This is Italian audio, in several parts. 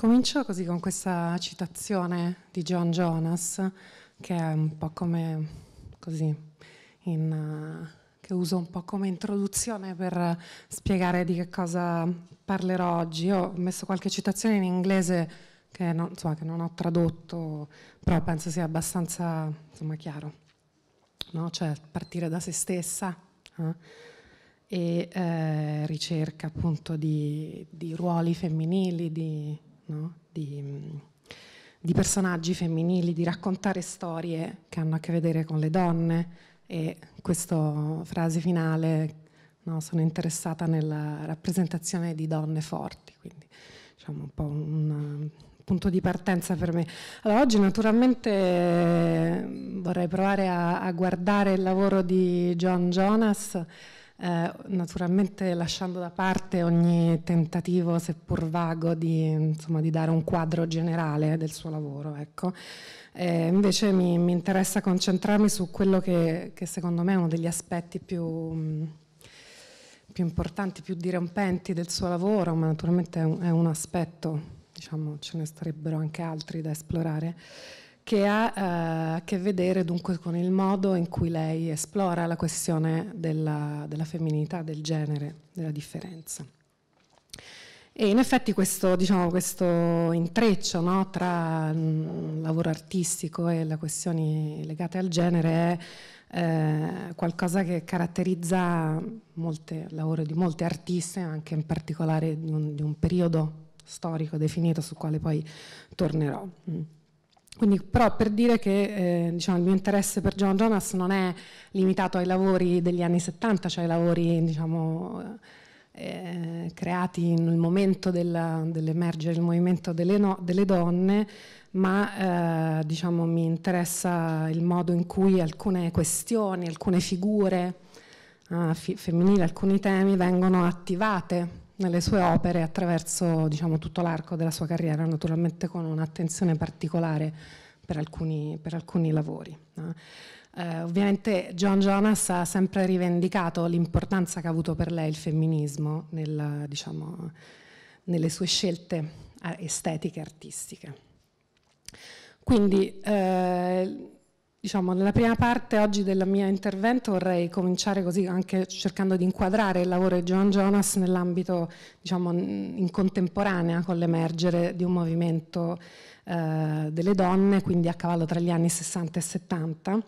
Comincio così con questa citazione di John Jonas, che è un po' come così, in, uh, che uso un po' come introduzione per spiegare di che cosa parlerò oggi. Io ho messo qualche citazione in inglese che non, insomma, che non ho tradotto, però penso sia abbastanza insomma, chiaro, no? cioè partire da se stessa. Eh? e eh, ricerca appunto di, di ruoli femminili, di, no? di, di personaggi femminili, di raccontare storie che hanno a che vedere con le donne e questa frase finale No, sono interessata nella rappresentazione di donne forti, quindi diciamo un po' un punto di partenza per me. Allora, oggi naturalmente vorrei provare a, a guardare il lavoro di John Jonas eh, naturalmente lasciando da parte ogni tentativo, seppur vago, di, insomma, di dare un quadro generale del suo lavoro. Ecco. Eh, invece mi, mi, interessa concentrarmi su quello che, che, secondo me è uno degli aspetti più... Mm, più importanti, più dirompenti del suo lavoro, ma naturalmente è un, è un aspetto, diciamo, ce ne starebbero anche altri da esplorare che eh, ha eh, a che vedere dunque con il modo in cui lei esplora la questione della, della femminilità, del genere, della differenza. E in effetti questo, diciamo, questo intreccio no, tra il mm, lavoro artistico e le questioni legate al genere è eh, qualcosa che caratterizza molte, il lavoro di molte artiste, anche in particolare di un, di un periodo storico definito sul quale poi tornerò. Mm. Quindi, però per dire che eh, diciamo, il mio interesse per John Jonas non è limitato ai lavori degli anni 70, cioè ai lavori diciamo, eh, creati nel momento dell'emergere il movimento delle, no, delle donne, ma eh, diciamo, mi interessa il modo in cui alcune questioni, alcune figure ah, femminili, alcuni temi vengono attivate nelle sue opere attraverso diciamo, tutto l'arco della sua carriera, naturalmente con un'attenzione particolare per alcuni, per alcuni lavori. No? Eh, ovviamente John Jonas ha sempre rivendicato l'importanza che ha avuto per lei il femminismo nel, diciamo, nelle sue scelte eh, estetiche e artistiche. Quindi eh, Diciamo, nella prima parte oggi del mio intervento vorrei cominciare così anche cercando di inquadrare il lavoro di John Jonas nell'ambito, diciamo, in contemporanea con l'emergere di un movimento eh, delle donne, quindi a cavallo tra gli anni 60 e 70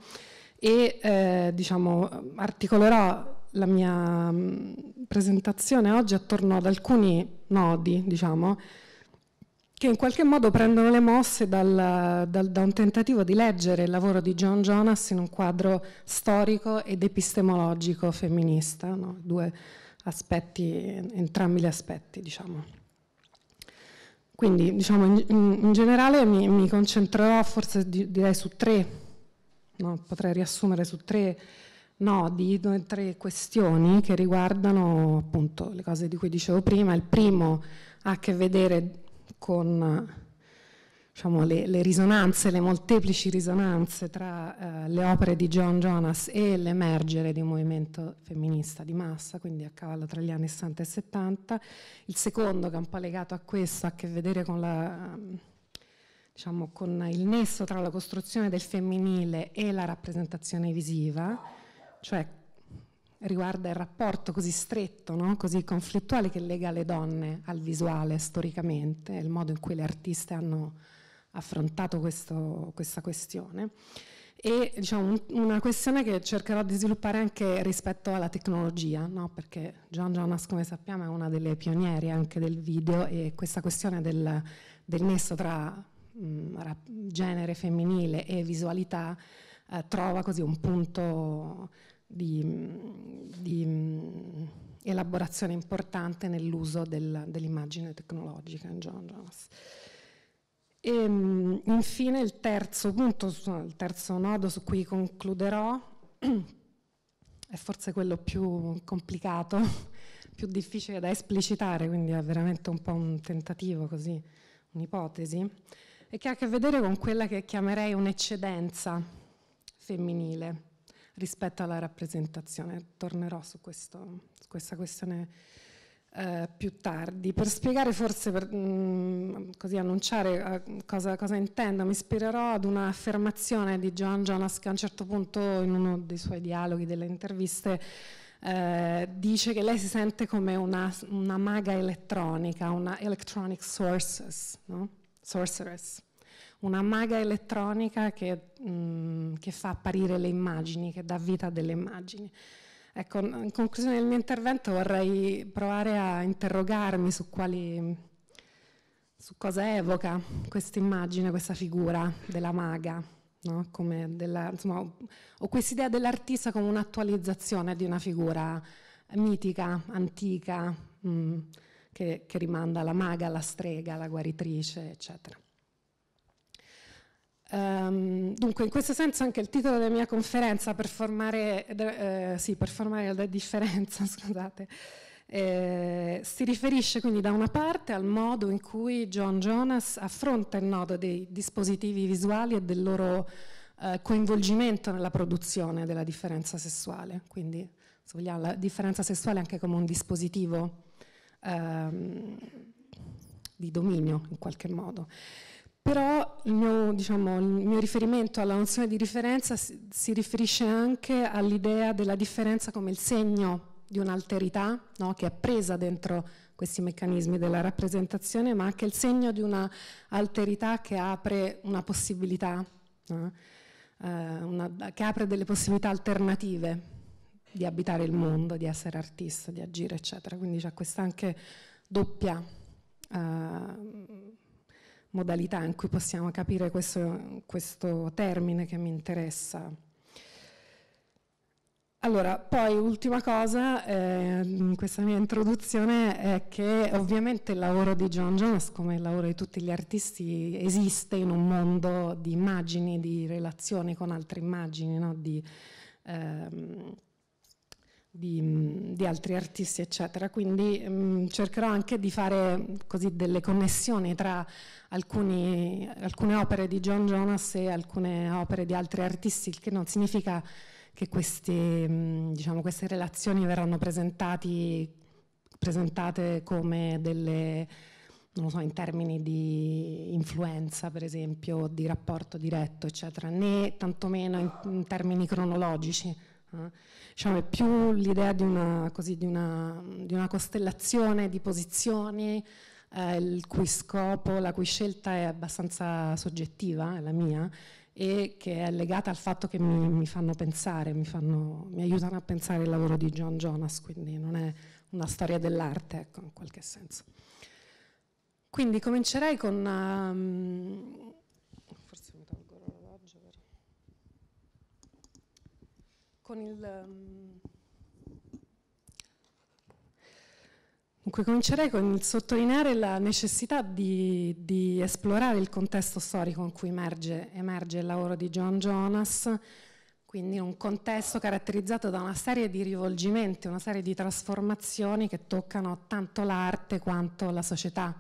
e eh, diciamo, articolerò la mia mm, presentazione oggi attorno ad alcuni nodi, diciamo, che in qualche modo prendono le mosse dal, dal, da un tentativo di leggere il lavoro di John Jonas in un quadro storico ed epistemologico femminista, no? due aspetti, entrambi gli aspetti, diciamo. Quindi, diciamo, in, in generale mi, mi, concentrerò forse di, direi su tre, no? potrei riassumere su tre nodi, tre questioni che riguardano appunto le cose di cui dicevo prima. Il primo ha a che vedere con diciamo, le, le, risonanze, le molteplici risonanze tra eh, le opere di John Jonas e l'emergere di un movimento femminista di massa, quindi a cavallo tra gli anni 60 e 70. Il secondo, che è un po' legato a questo, ha a che vedere con la... Diciamo, con il nesso tra la costruzione del femminile e la rappresentazione visiva, cioè riguarda il rapporto così stretto, no? così conflittuale che lega le donne al visuale storicamente, il modo in cui le artiste hanno affrontato questo, questa questione. E diciamo, una questione che cercherò di sviluppare anche rispetto alla tecnologia, no? perché John Jonas, come sappiamo, è una delle pioniere anche del video e questa questione del, del nesso tra mh, mm, genere femminile e visualità eh, trova così un punto di, mm, di mm, elaborazione importante nell'uso del, dell'immagine tecnologica in John Jones. E, ehm, infine il terzo punto, il terzo nodo su cui concluderò, è forse quello più complicato, più difficile da esplicitare, quindi è veramente un po' un tentativo così, un'ipotesi, e che ha a che vedere con quella che chiamerei un'eccedenza femminile rispetto alla rappresentazione. Tornerò su, questo, su questa questione eh, più tardi. Per spiegare forse, per, mh, mm, così annunciare eh, cosa, cosa, intendo, mi ispirerò ad un'affermazione di Joan Jonas che a un certo punto in uno dei suoi dialoghi, delle interviste, eh, dice che lei si sente come una, una maga elettronica, una electronic sorceress. no? sorceress una maga elettronica che, mh, mm, che fa apparire le immagini, che dà vita a delle immagini. Ecco, in conclusione del mio intervento vorrei provare a interrogarmi su quali, su cosa evoca questa immagine, questa figura della maga, no? della, insomma, ho questa idea dell'artista come un'attualizzazione di una figura mitica, antica, mh, mm, che, che rimanda alla maga, alla strega, alla guaritrice, eccetera. Um, dunque, in questo senso anche il titolo della mia conferenza, Performare, eh, sì, performare la differenza, scusate, eh, si riferisce quindi da una parte al modo in cui John Jonas affronta il nodo dei dispositivi visuali e del loro eh, coinvolgimento nella produzione della differenza sessuale, quindi se vogliamo, la differenza sessuale anche come un dispositivo ehm, di dominio in qualche modo. Però il mio, diciamo, il mio, riferimento alla nozione di differenza si, si riferisce anche all'idea della differenza come il segno di un'alterità no? che è presa dentro questi meccanismi della rappresentazione, ma anche il segno di un'alterità che apre una possibilità, no? eh, una, che apre delle possibilità alternative di abitare il mondo, di essere artista, di agire, eccetera. Quindi c'è questa anche doppia... Eh, modalità in cui possiamo capire questo, questo termine che mi interessa. Allora, poi ultima cosa eh, in questa mia introduzione è che ovviamente il lavoro di John Jones, come il lavoro di tutti gli artisti, esiste in un mondo di immagini, di relazioni con altre immagini, no? di, ehm, di, mm, di, altri artisti, eccetera. Quindi mh, mm, cercherò anche di fare così, delle connessioni tra alcuni, alcune opere di John Jonas e alcune opere di altri artisti, il che non significa che questi, mh, mm, diciamo, queste relazioni verranno presentate come delle non lo so, in termini di influenza, per esempio, di rapporto diretto, eccetera, né tantomeno in, in termini cronologici. Eh? Diciamo, è più l'idea di, di, di una, costellazione di posizioni eh, il cui scopo, la cui scelta è abbastanza soggettiva, è la mia, e che è legata al fatto che mi, mi fanno pensare, mi, fanno, mi, aiutano a pensare il lavoro di John Jonas, quindi non è una storia dell'arte, ecco, in qualche senso. Quindi comincerei con... Um, con il... Um... Dunque comincerei con il sottolineare la necessità di, di esplorare il contesto storico in cui emerge, emerge, il lavoro di John Jonas, quindi un contesto caratterizzato da una serie di rivolgimenti, una serie di trasformazioni che toccano tanto l'arte quanto la società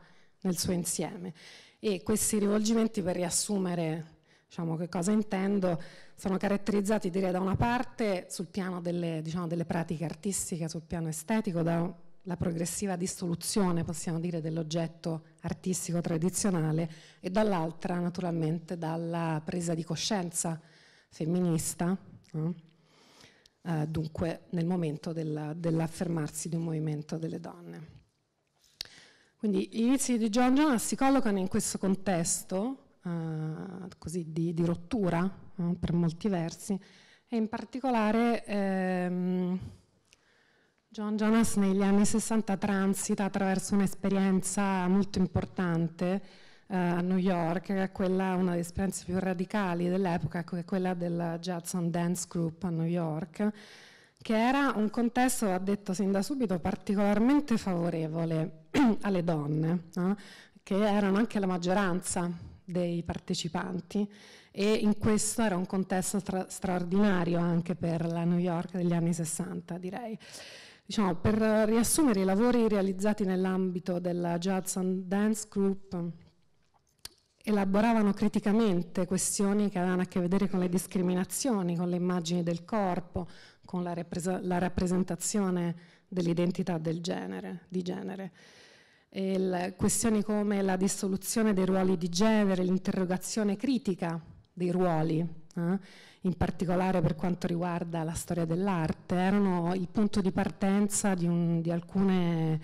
nel suo insieme. E questi rivolgimenti, per riassumere diciamo, che cosa intendo, sono caratterizzati direi da una parte sul piano delle, diciamo, delle pratiche artistiche, sul piano estetico, dalla progressiva dissoluzione, possiamo dire, dell'oggetto artistico tradizionale e dall'altra naturalmente dalla presa di coscienza femminista, no? eh, dunque nel momento del, dell'affermarsi di un movimento delle donne. Quindi gli inizi di John Jonas si collocano in questo contesto eh, così di, di rottura eh, per molti versi e in particolare ehm, John Jonas negli anni 60 transita attraverso un'esperienza molto importante eh, a New York, che è quella, una delle esperienze più radicali dell'epoca, ecco, che è quella del Jazz and Dance Group a New York, che era un contesto, ha detto sin da subito, particolarmente favorevole alle donne, eh, che erano anche la maggioranza dei partecipanti e in questo era un contesto straordinario anche per la New York degli anni 60 direi. Diciamo, per riassumere i lavori realizzati nell'ambito della Judson Dance Group elaboravano criticamente questioni che avevano a che vedere con le discriminazioni, con le immagini del corpo, con la, la rappresentazione dell'identità del genere, di genere il, questioni come la dissoluzione dei ruoli di genere, l'interrogazione critica dei ruoli, eh, in particolare per quanto riguarda la storia dell'arte, erano il punto di partenza di, un, di alcune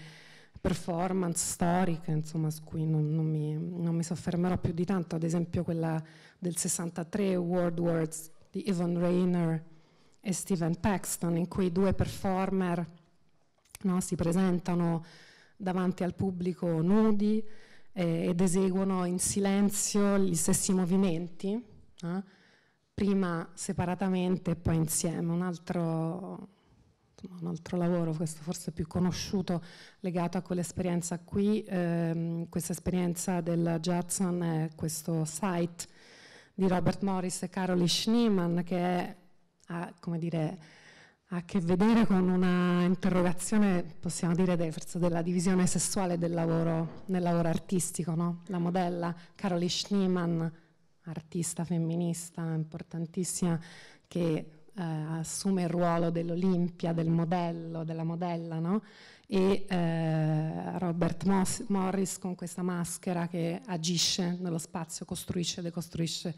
performance storiche, insomma, su cui non, non, mi, non, mi, soffermerò più di tanto, ad esempio quella del 63, World Words, di Yvonne Rainer e Stephen Paxton, in cui i due performer no, si presentano davanti al pubblico nudi eh, ed eseguono in silenzio gli stessi movimenti, eh? prima separatamente e poi insieme. Un altro, un altro, lavoro, questo forse più conosciuto, legato a quell'esperienza qui, ehm, questa esperienza del Judson è questo site di Robert Morris e Caroline Schneeman che è, ha, come dire, ha a che vedere con una interrogazione, possiamo dire, forse della divisione sessuale del lavoro, nel lavoro artistico. No? La modella Caroline Schneeman, artista femminista importantissima, che eh, assume il ruolo dell'Olimpia, del modello, della modella, no? e eh, Robert Morris con questa maschera che agisce nello spazio, costruisce e decostruisce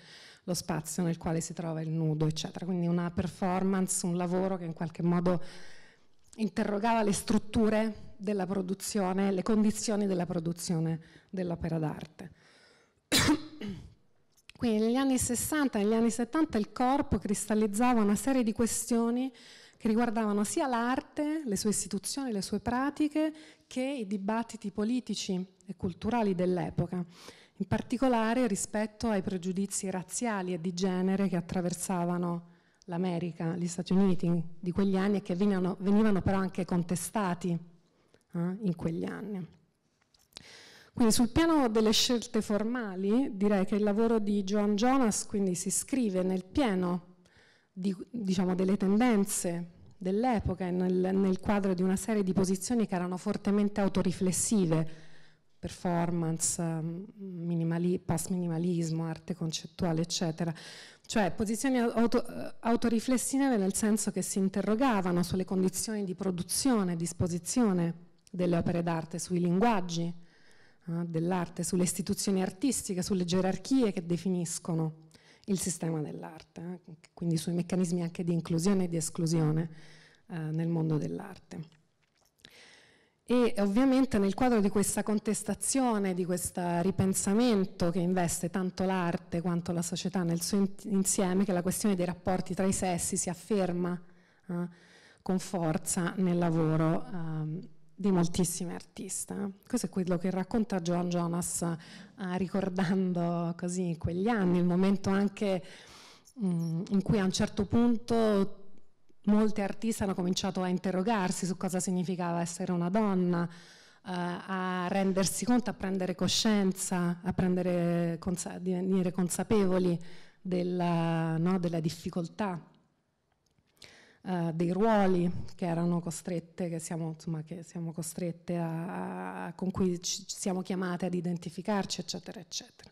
lo spazio nel quale si trova il nudo, eccetera. Quindi una performance, un lavoro che in qualche modo interrogava le strutture della produzione, le condizioni della produzione dell'opera d'arte. Quindi negli anni 60 negli anni 70 il corpo cristallizzava una serie di questioni che riguardavano sia l'arte, le sue istituzioni, le sue pratiche, che i dibattiti politici e culturali dell'epoca in particolare rispetto ai pregiudizi razziali e di genere che attraversavano l'America, gli Stati Uniti di quegli anni e che venivano, venivano però anche contestati eh, in quegli anni. Quindi sul piano delle scelte formali direi che il lavoro di Joan Jonas quindi si scrive nel pieno di, diciamo, delle tendenze dell'epoca e nel, nel quadro di una serie di posizioni che erano fortemente autoriflessive performance, mm, minimali, past minimalismo, arte concettuale, eccetera. Cioè posizioni auto, eh, autoriflessive nel senso che si interrogavano sulle condizioni di produzione, e disposizione delle opere d'arte, sui linguaggi eh, dell'arte, sulle istituzioni artistiche, sulle gerarchie che definiscono il sistema dell'arte, eh, quindi sui meccanismi anche di inclusione e di esclusione eh, nel mondo dell'arte. E ovviamente nel quadro di questa contestazione, di questo ripensamento che investe tanto l'arte quanto la società nel suo insieme, che la questione dei rapporti tra i sessi si afferma eh, con forza nel lavoro ehm, eh, di moltissime artiste. Questo è quello che racconta Joan Jonas eh, ricordando così quegli anni, il momento anche mh, mm, in cui a un certo punto molte artiste hanno cominciato a interrogarsi su cosa significava essere una donna, eh, a rendersi conto, a prendere coscienza, a, prendere consa divenire consapevoli della, no, della difficoltà uh, dei ruoli che erano costrette, che siamo, insomma, che siamo costrette a, a, con cui ci siamo chiamate ad identificarci, eccetera, eccetera.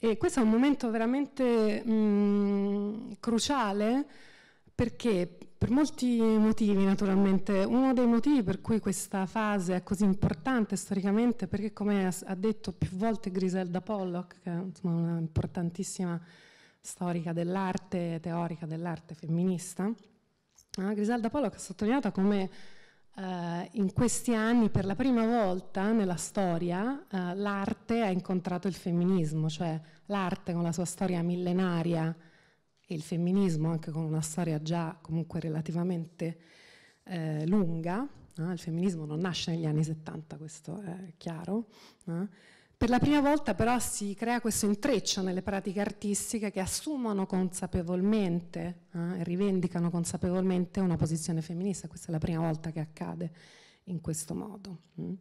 E questo è un momento veramente mh, mm, cruciale perché per molti motivi naturalmente, uno dei motivi per cui questa fase è così importante storicamente perché come ha detto più volte Griselda Pollock, che è insomma, una importantissima storica dell'arte, teorica dell'arte femminista, eh, Griselda Pollock ha sottolineato come eh, in questi anni per la prima volta nella storia eh, l'arte ha incontrato il femminismo, cioè l'arte con la sua storia millenaria e il femminismo anche con una storia già comunque relativamente eh, lunga, eh. il femminismo non nasce negli anni 70, questo è chiaro, eh. Per la prima volta però si crea questo intreccio nelle pratiche artistiche che assumono consapevolmente eh, rivendicano consapevolmente una posizione femminista. Questa è la prima volta che accade in questo modo. Mm.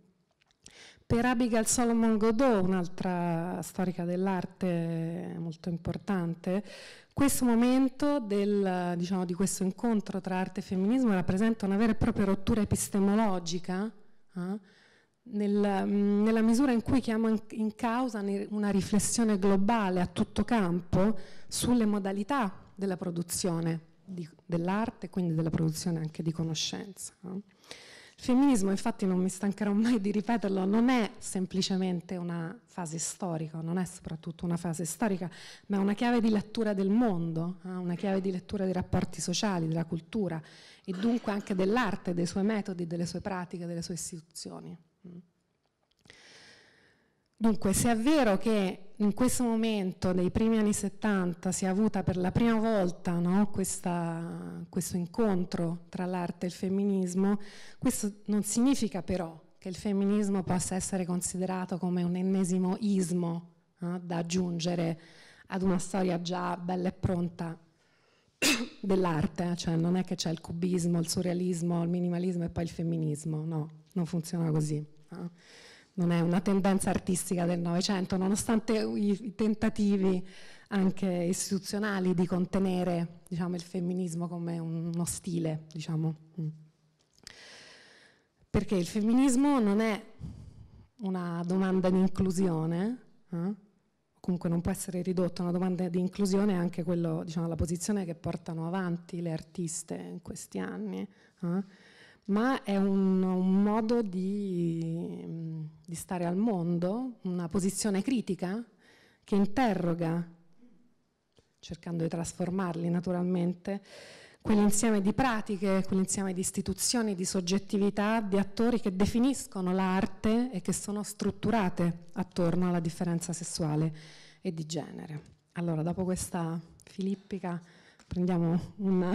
Per Abigail Solomon Godot, un'altra storica dell'arte molto importante, questo momento del, diciamo, di questo incontro tra arte e femminismo rappresenta una vera e propria rottura epistemologica eh, nel, mm, nella misura in cui chiama in causa una riflessione globale a tutto campo sulle modalità della produzione dell'arte e quindi della produzione anche di conoscenza. Il femminismo, infatti non mi stancherò mai di ripeterlo, non è semplicemente una fase storica, non è soprattutto una fase storica, ma è una chiave di lettura del mondo, eh, una chiave di lettura dei rapporti sociali, della cultura e dunque anche dell'arte, dei suoi metodi, delle sue pratiche, delle sue istituzioni. Mm. Dunque, se è vero che in questo momento, nei primi anni 70, si è avuta per la prima volta no, questa, questo incontro tra l'arte e il femminismo, questo non significa però che il femminismo possa essere considerato come un ennesimo ismo eh, da aggiungere ad una storia già bella e pronta dell'arte, cioè non è che c'è il cubismo, il surrealismo, il minimalismo e poi il femminismo, no, non funziona così. No? Non è una tendenza artistica del Novecento, nonostante i tentativi anche istituzionali di contenere diciamo, il femminismo come uno stile. Diciamo. Mm. Perché il femminismo non è una domanda di inclusione, eh? comunque non può essere ridotta una domanda di inclusione anche quello, diciamo, la posizione che portano avanti le artiste in questi anni. Eh? ma è un, un modo di, di, stare al mondo, una posizione critica che interroga, cercando di trasformarli naturalmente, quell'insieme di pratiche, quell'insieme di istituzioni, di soggettività, di attori che definiscono l'arte e che sono strutturate attorno alla differenza sessuale e di genere. Allora, dopo questa filippica prendiamo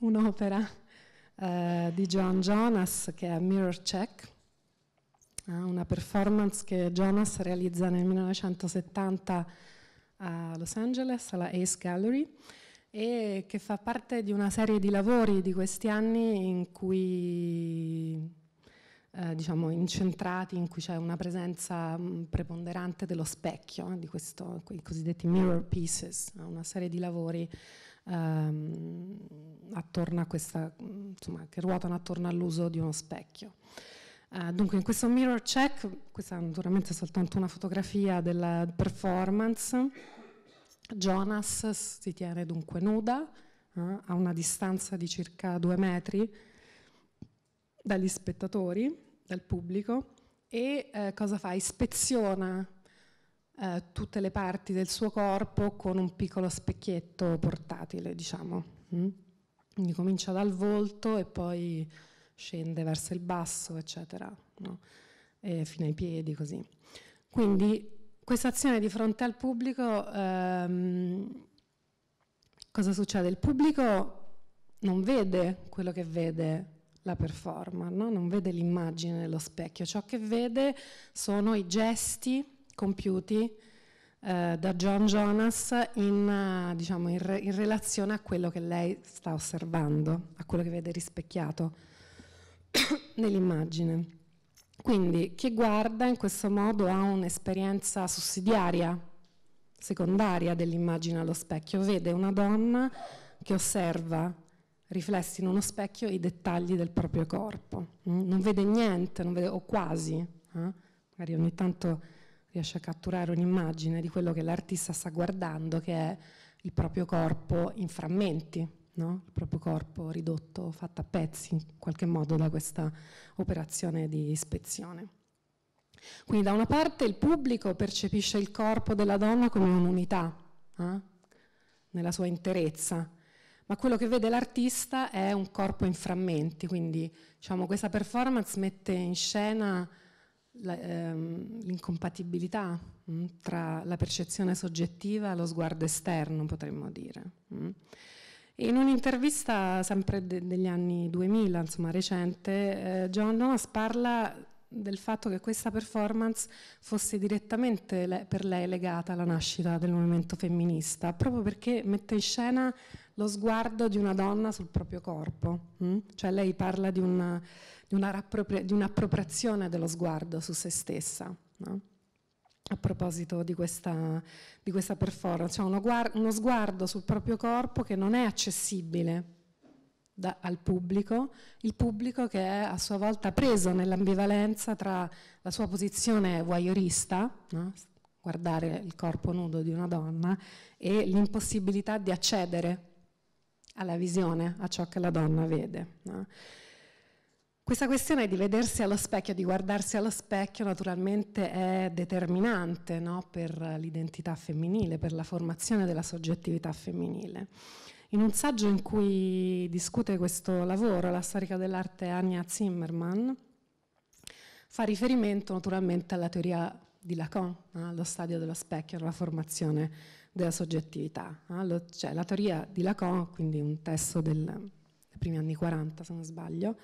un'opera. Eh, di Joan Jonas che è Mirror Check, eh, una performance che Jonas realizza nel 1970 a Los Angeles, alla Ace Gallery, e che fa parte di una serie di lavori di questi anni in cui eh, diciamo incentrati in cui c'è una presenza mh, mm, preponderante dello specchio, eh, di questo, i cosiddetti mirror pieces, eh, una serie di lavori ehm, attorno a questa, insomma, che ruotano attorno all'uso di uno specchio. Uh, dunque, in questo mirror check, questa naturalmente è soltanto una fotografia della performance, Jonas si tiene dunque nuda uh, a una distanza di circa due metri dagli spettatori, dal pubblico, e uh, cosa fa? Ispeziona eh, tutte le parti del suo corpo con un piccolo specchietto portatile, diciamo. Mm? Quindi comincia dal volto e poi scende verso il basso, eccetera, no? fino ai piedi, così. Quindi questa azione di fronte al pubblico, ehm, cosa succede? Il pubblico non vede quello che vede la performer, no? non vede l'immagine dello specchio, ciò che vede sono i gesti compiuti eh, da John Jonas in, eh, diciamo, in, re, in relazione a quello che lei sta osservando, a quello che vede rispecchiato nell'immagine. Quindi chi guarda in questo modo ha un'esperienza sussidiaria, secondaria dell'immagine allo specchio, vede una donna che osserva riflessi in uno specchio i dettagli del proprio corpo, mm? non vede niente, non vede, o quasi, eh? magari ogni tanto riesce a catturare un'immagine di quello che l'artista sta guardando, che è il proprio corpo in frammenti, no? il proprio corpo ridotto, fatto a pezzi in qualche modo da questa operazione di ispezione. Quindi da una parte il pubblico percepisce il corpo della donna come un'unità, eh? nella sua interezza, ma quello che vede l'artista è un corpo in frammenti, quindi diciamo, questa performance mette in scena Ehm, l'incompatibilità ehm, tra la percezione soggettiva e lo sguardo esterno, potremmo dire. Mh. Mm. In un'intervista sempre de degli anni 2000, insomma recente, eh, John Thomas parla del fatto che questa performance fosse direttamente le per lei legata alla nascita del movimento femminista, proprio perché mette in scena lo sguardo di una donna sul proprio corpo. Mh? Mm. Cioè lei parla di una di, un'appropriazione dello sguardo su se stessa. No? A proposito di questa, di questa performance, cioè uno, guardo, uno, sguardo sul proprio corpo che non è accessibile da, al pubblico, il pubblico che è a sua volta preso nell'ambivalenza tra la sua posizione voyeurista, no? guardare il corpo nudo di una donna, e l'impossibilità di accedere alla visione, a ciò che la donna vede. No? Questa questione di vedersi allo specchio, di guardarsi allo specchio, naturalmente è determinante no? per l'identità femminile, per la formazione della soggettività femminile. In un saggio in cui discute questo lavoro la storica dell'arte Anja Zimmerman, fa riferimento naturalmente alla teoria di Lacan, no? allo stadio dello specchio, alla formazione della soggettività. No? Cioè, la teoria di Lacan, quindi un testo del, dei primi anni 40 se non sbaglio,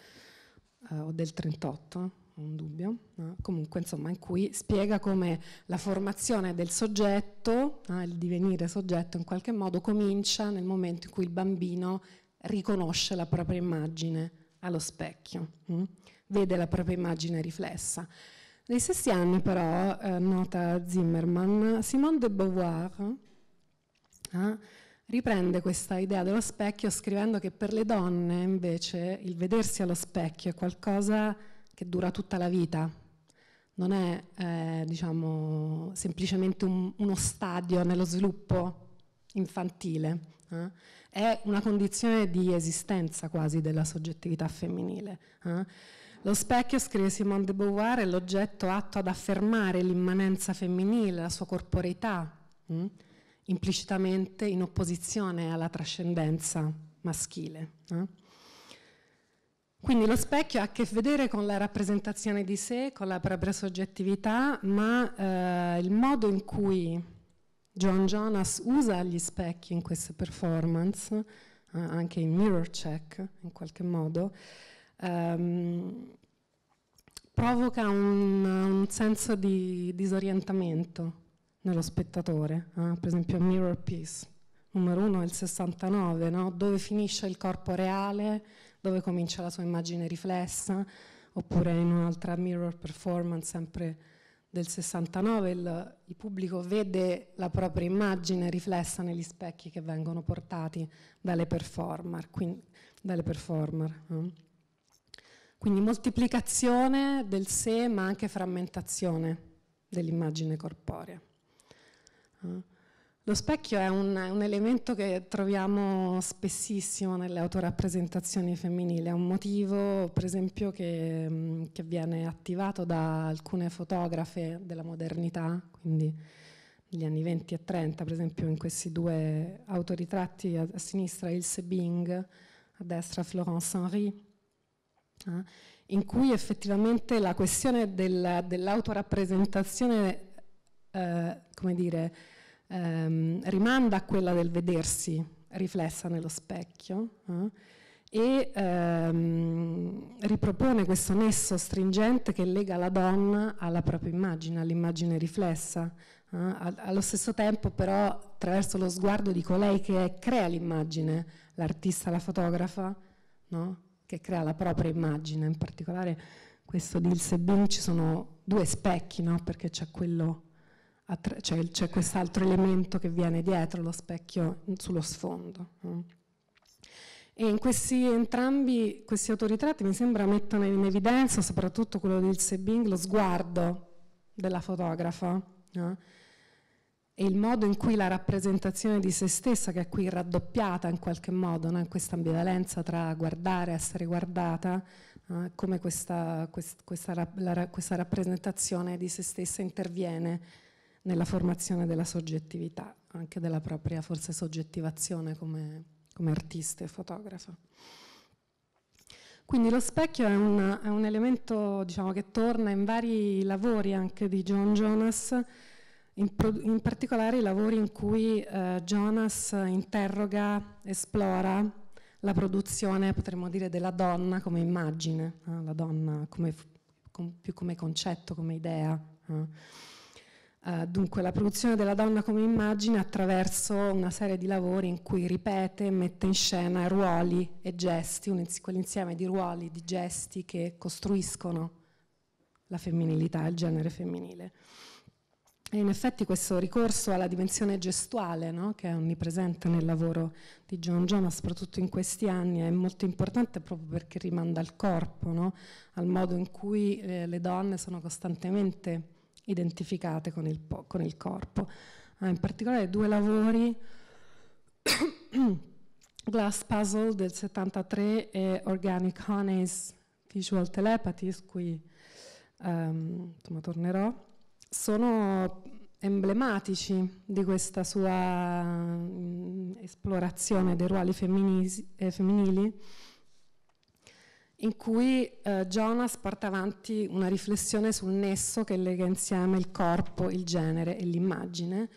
eh, o del 38, un dubbio, eh? comunque insomma in cui spiega come la formazione del soggetto, eh, il divenire soggetto in qualche modo comincia nel momento in cui il bambino riconosce la propria immagine allo specchio, hm? vede la propria immagine riflessa. Nei stessi anni però, eh, nota Zimmerman, Simone de Beauvoir, eh, riprende questa idea dello specchio scrivendo che per le donne invece il vedersi allo specchio è qualcosa che dura tutta la vita, non è eh, diciamo, semplicemente un, uno stadio nello sviluppo infantile, eh? è una condizione di esistenza quasi della soggettività femminile. Eh? Lo specchio, scrive Simone de Beauvoir, è l'oggetto atto ad affermare l'immanenza femminile, la sua corporeità. Hm? implicitamente in opposizione alla trascendenza maschile. Eh? Quindi lo specchio ha a che vedere con la rappresentazione di sé, con la propria soggettività, ma eh, il modo in cui John Jonas usa gli specchi in queste performance, eh, anche in mirror check in qualche modo, ehm, provoca un, un senso di disorientamento nello spettatore, eh? per esempio Mirror Piece, numero uno è il 69, no? dove finisce il corpo reale, dove comincia la sua immagine riflessa, oppure in un'altra mirror performance sempre del 69 il, il, pubblico vede la propria immagine riflessa negli specchi che vengono portati dalle performer. Quindi, dalle performer eh. quindi moltiplicazione del sé ma anche frammentazione dell'immagine corporea. Ah. Lo specchio è un, un elemento che troviamo spessissimo nelle autorappresentazioni femminili, è un motivo per esempio che, che viene attivato da alcune fotografe della modernità, quindi negli anni 20 e 30, per esempio in questi due autoritratti, a, a sinistra Ilse Bing, a destra Florence Henry, eh, ah, in cui effettivamente la questione del, dell'autorappresentazione eh, come dire, ehm, rimanda a quella del vedersi riflessa nello specchio eh? e ehm, ripropone questo nesso stringente che lega la donna alla propria immagine, all'immagine riflessa, eh? allo stesso tempo però attraverso lo sguardo di colei che crea l'immagine, l'artista, la fotografa, no? che crea la propria immagine, in particolare questo di Ilse Bin ci sono due specchi, no? perché c'è quello cioè, c'è, cioè quest'altro elemento che viene dietro lo specchio sullo sfondo. E in questi entrambi questi autoritratti mi sembra mettano in evidenza, soprattutto quello di Ilse Bing, lo sguardo della fotografa no? e il modo in cui la rappresentazione di se stessa, che è qui raddoppiata in qualche modo, no? in questa ambivalenza tra guardare e essere guardata, no? come questa, quest, questa, la, la, questa rappresentazione di se stessa interviene nella formazione della soggettività, anche della propria forse soggettivazione come, come artista e fotografa. Quindi lo specchio è un, è un elemento diciamo, che torna in vari lavori anche di John Jonas, in, in particolare i lavori in cui eh, Jonas interroga, esplora la produzione, potremmo dire, della donna come immagine, eh, la donna come, com, più come concetto, come idea. Eh. Eh, dunque la produzione della donna come immagine attraverso una serie di lavori in cui ripete e mette in scena ruoli e gesti, un, quell'insieme di ruoli, di gesti che costruiscono la femminilità, il genere femminile. E in effetti questo ricorso alla dimensione gestuale, no, che è onnipresente nel lavoro di John Jonas, soprattutto in questi anni, è molto importante proprio perché rimanda al corpo, no? al modo in cui eh, le donne sono costantemente identificate con il, con il corpo. Ah, in particolare due lavori, Glass Puzzle del 73 e Organic Honey's Visual Telepathy, su cui um, tornerò, sono emblematici di questa sua um, esplorazione dei ruoli eh, femminili in cui eh, Jonas porta avanti una riflessione sul nesso che lega insieme il corpo, il genere e l'immagine,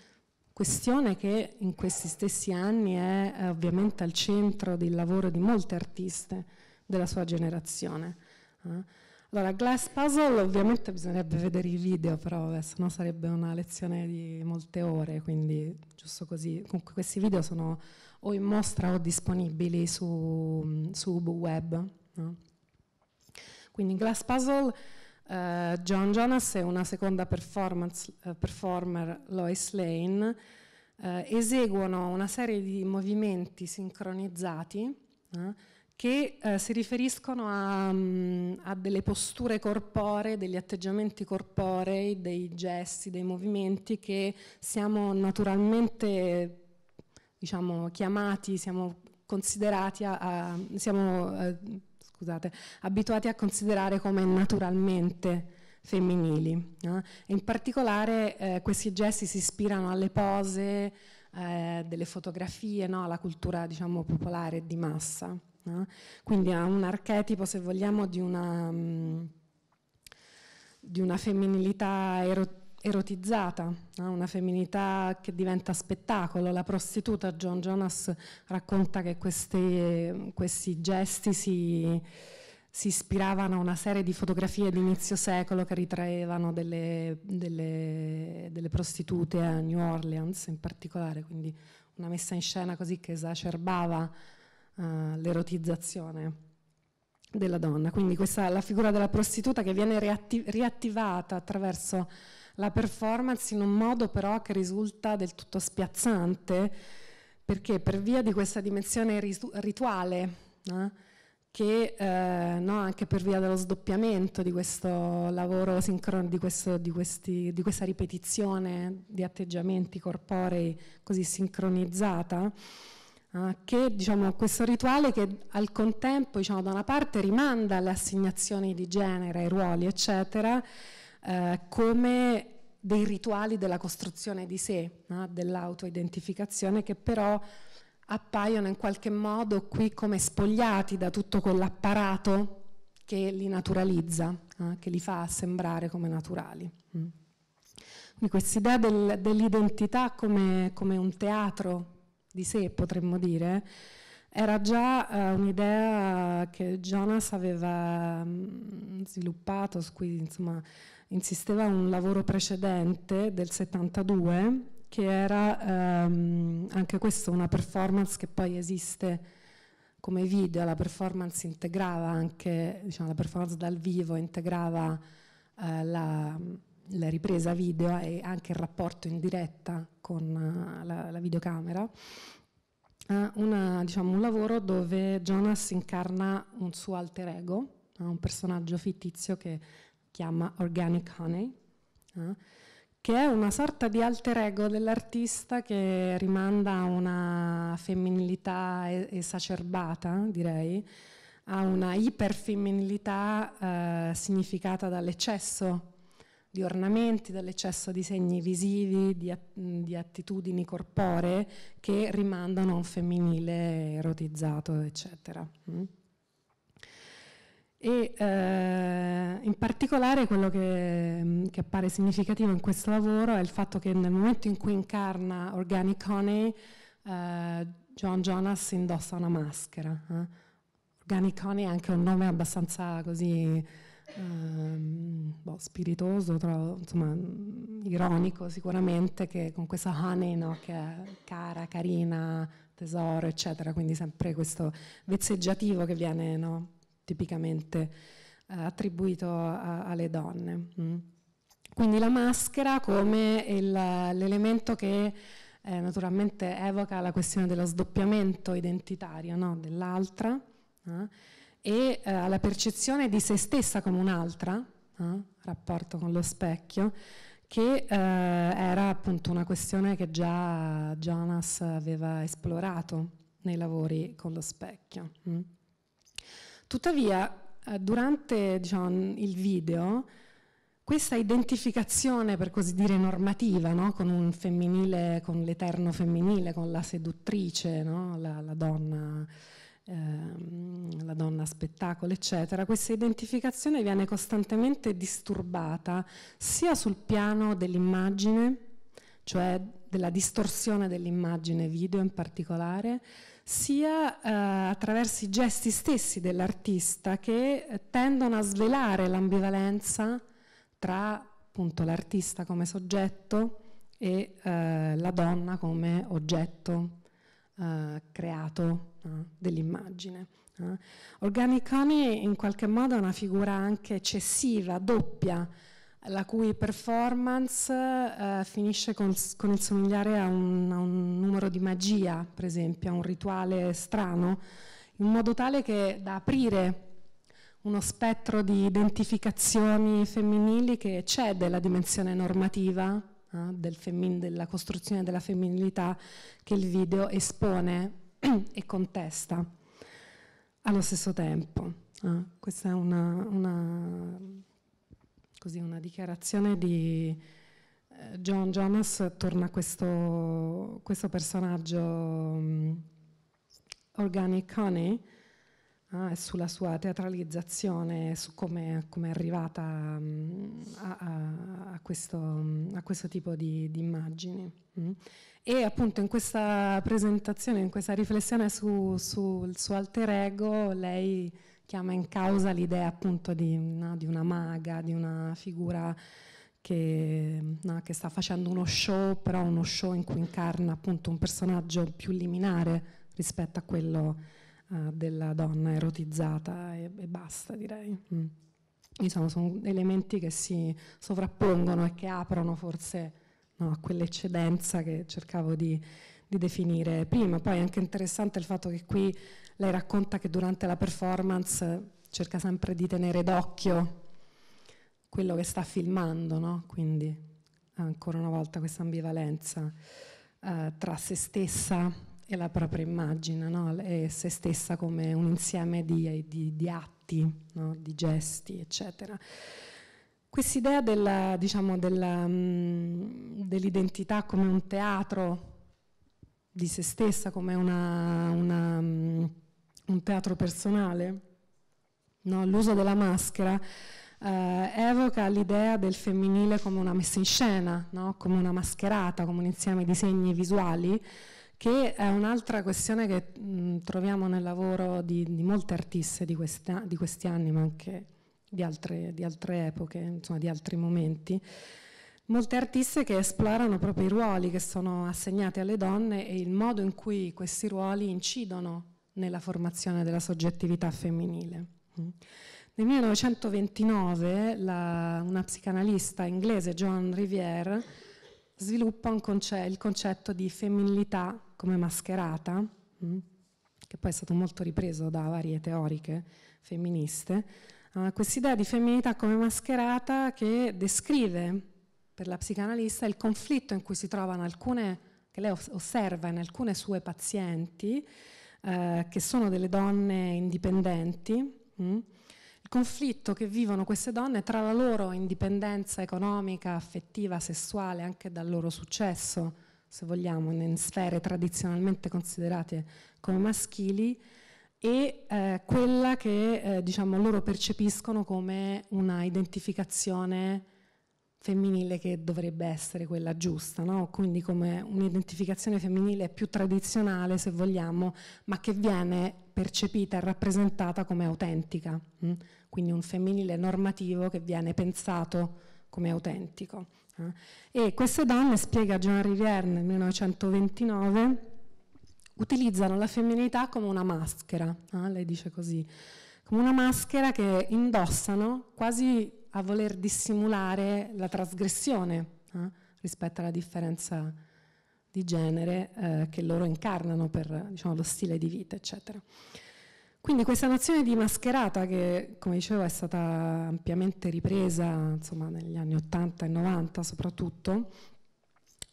questione che in questi stessi anni è eh, ovviamente al centro del lavoro di molte artiste della sua generazione. Eh. Allora, Glass Puzzle ovviamente bisognerebbe vedere i video, però eh, sennò sarebbe una lezione di molte ore, quindi giusto così. Comunque questi video sono o in mostra o disponibili su, mm, su Web. No? Quindi in Glass Puzzle, eh, John Jonas e una seconda eh, performer, Lois Lane, eh, eseguono una serie di movimenti sincronizzati eh, che eh, si riferiscono a, mm, a, delle posture corporee, degli atteggiamenti corporei, dei gesti, dei movimenti che siamo naturalmente diciamo, chiamati, siamo considerati, a, a, siamo eh, scusate, abituati a considerare come naturalmente femminili. No? in particolare eh, questi gesti si ispirano alle pose eh, delle fotografie, no? alla cultura diciamo, popolare di massa. No? Quindi ha un archetipo, se vogliamo, di una, mh, mm, di una femminilità erotica erotizzata, una femminità che diventa spettacolo. La prostituta John Jonas racconta che queste, questi gesti si, si, ispiravano a una serie di fotografie di inizio secolo che ritraevano delle, delle, delle prostitute a New Orleans in particolare, quindi una messa in scena così che esacerbava uh, l'erotizzazione della donna. Quindi questa la figura della prostituta che viene riattiv riattivata attraverso la performance in un modo però che risulta del tutto spiazzante, perché per via di questa dimensione rituale, eh, che eh, no, anche per via dello sdoppiamento di questo lavoro sincrono, di, questo, di, questi, di questa ripetizione di atteggiamenti corporei così sincronizzata, Uh, che diciamo, questo rituale che al contempo diciamo, da una parte rimanda alle assegnazioni di genere, ai ruoli eccetera, eh, come dei rituali della costruzione di sé, no? dell'autoidentificazione, che però appaiono in qualche modo qui come spogliati da tutto quell'apparato che li naturalizza, eh, che li fa sembrare come naturali. Mm. Quindi quest'idea del, dell'identità come, come, un teatro di sé, potremmo dire, era già eh, un'idea che Jonas aveva mh, mm, sviluppato, su cui insomma insisteva un lavoro precedente del 72 che era ehm, anche questa una performance che poi esiste come video, la performance integrava anche, diciamo la performance dal vivo integrava eh, la, la, ripresa video e anche il rapporto in diretta con eh, la, la, videocamera. Eh, una, diciamo, un lavoro dove Jonas incarna un suo alter ego, un personaggio fittizio che chiama Organic Honey, eh, che è una sorta di alter ego dell'artista che rimanda a una femminilità esacerbata, direi, a una iperfemminilità eh, significata dall'eccesso di ornamenti, dall'eccesso di segni visivi, di, at- di, attitudini corporee che rimandano a un femminile erotizzato, eccetera. Mm? e eh, in particolare quello che, mm, che, appare significativo in questo lavoro è il fatto che nel momento in cui incarna Organic Honey, eh, John Jonas indossa una maschera. Eh. Organic Honey è anche un nome abbastanza così ehm, boh, spiritoso, trovo, insomma, mm, ironico sicuramente, che con questa honey no, che è cara, carina, tesoro, eccetera, quindi sempre questo vezzeggiativo che viene... No, tipicamente eh, attribuito a, alle donne. Mm. Quindi la maschera come l'elemento che eh, naturalmente evoca la questione dello sdoppiamento identitario no? dell'altra eh? e eh, alla percezione di se stessa come un'altra, eh, rapporto con lo specchio, che eh, era appunto una questione che già Jonas aveva esplorato nei lavori con lo specchio. Mm. Tuttavia, eh, durante diciamo, il video, questa identificazione, per così dire, normativa, no? con un femminile, con l'eterno femminile, con la seduttrice, no? la, la, donna, ehm, la donna spettacolo, eccetera, questa identificazione viene costantemente disturbata sia sul piano dell'immagine, cioè della distorsione dell'immagine video in particolare, sia eh, attraverso i gesti stessi dell'artista che eh, tendono a svelare l'ambivalenza tra appunto, l'artista come soggetto e eh, la donna come oggetto eh, creato eh, dell'immagine. Eh. Organic Honey in qualche modo è una figura anche eccessiva, doppia, la cui performance eh, finisce con, con, il somigliare a un, a un, numero di magia, per esempio, a un rituale strano, in modo tale che da aprire uno spettro di identificazioni femminili che cede la dimensione normativa eh, del della costruzione della femminilità che il video espone e contesta allo stesso tempo. Eh, questa è una, una così una dichiarazione di eh, John Jonas torna questo, questo personaggio um, Organic Honey ah, sulla sua teatralizzazione, su come, è arrivata um, a, a, a, questo, um, a, questo, tipo di, di immagini. Mm. E appunto in questa presentazione, in questa riflessione su, sul suo alter ego, lei chiama in causa l'idea appunto di, no, di una maga, di una figura che, no, che, sta facendo uno show, però uno show in cui incarna appunto un personaggio più liminare rispetto a quello uh, della donna erotizzata e, e basta direi. Mm. Diciamo, sono elementi che si sovrappongono e che aprono forse no, a quell'eccedenza che cercavo di, di definire prima. Poi è anche interessante il fatto che qui lei racconta che durante la performance cerca sempre di tenere d'occhio quello che sta filmando, no? quindi ancora una volta questa ambivalenza eh, tra se stessa e la propria immagine, no? e se stessa come un insieme di, di, di atti, no? di gesti, eccetera. Quest'idea della, diciamo, della, mh, mm, dell'identità come un teatro di se stessa, come una, una mh, mm, un teatro personale. No? L'uso della maschera eh, evoca l'idea del femminile come una messa in scena, no? come una mascherata, come un insieme di segni visuali, che è un'altra questione che mh, mm, troviamo nel lavoro di, di molte artiste di, questa, di, questi anni, ma anche di altre, di altre epoche, insomma di altri momenti molte artiste che esplorano proprio i ruoli che sono assegnati alle donne e il modo in cui questi ruoli incidono nella formazione della soggettività femminile. Mm. Nel 1929 la, una psicanalista inglese, Joan Riviere, sviluppa conce il concetto di femminilità come mascherata, mm, che poi è stato molto ripreso da varie teoriche femministe, uh, quest'idea di femminilità come mascherata che descrive per la psicanalista il conflitto in cui si trovano alcune, che lei osserva in alcune sue pazienti, eh, che sono delle donne indipendenti, mh? Mm? il conflitto che vivono queste donne tra la loro indipendenza economica, affettiva, sessuale, anche dal loro successo, se vogliamo, in sfere tradizionalmente considerate come maschili, e eh, quella che eh, diciamo, loro percepiscono come una identificazione femminile che dovrebbe essere quella giusta, no? quindi come un'identificazione femminile più tradizionale se vogliamo, ma che viene percepita e rappresentata come autentica, mh? Mm? quindi un femminile normativo che viene pensato come autentico. Eh? E queste donne, spiega John Rivière nel 1929, utilizzano la femminilità come una maschera, eh? lei dice così, come una maschera che indossano quasi a voler dissimulare la trasgressione eh, rispetto alla differenza di genere eh, che loro incarnano per diciamo, lo stile di vita, eccetera. Quindi questa nozione di mascherata che, come dicevo, è stata ampiamente ripresa insomma, negli anni 80 e 90 soprattutto,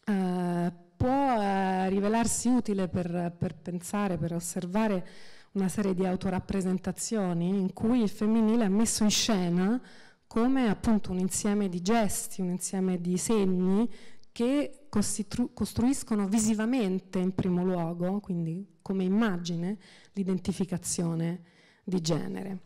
eh, può eh, rivelarsi utile per, per, pensare, per osservare una serie di autorappresentazioni in cui il femminile è messo in scena come appunto un insieme di gesti, un insieme di segni che costruiscono visivamente in primo luogo, quindi come immagine, l'identificazione di genere.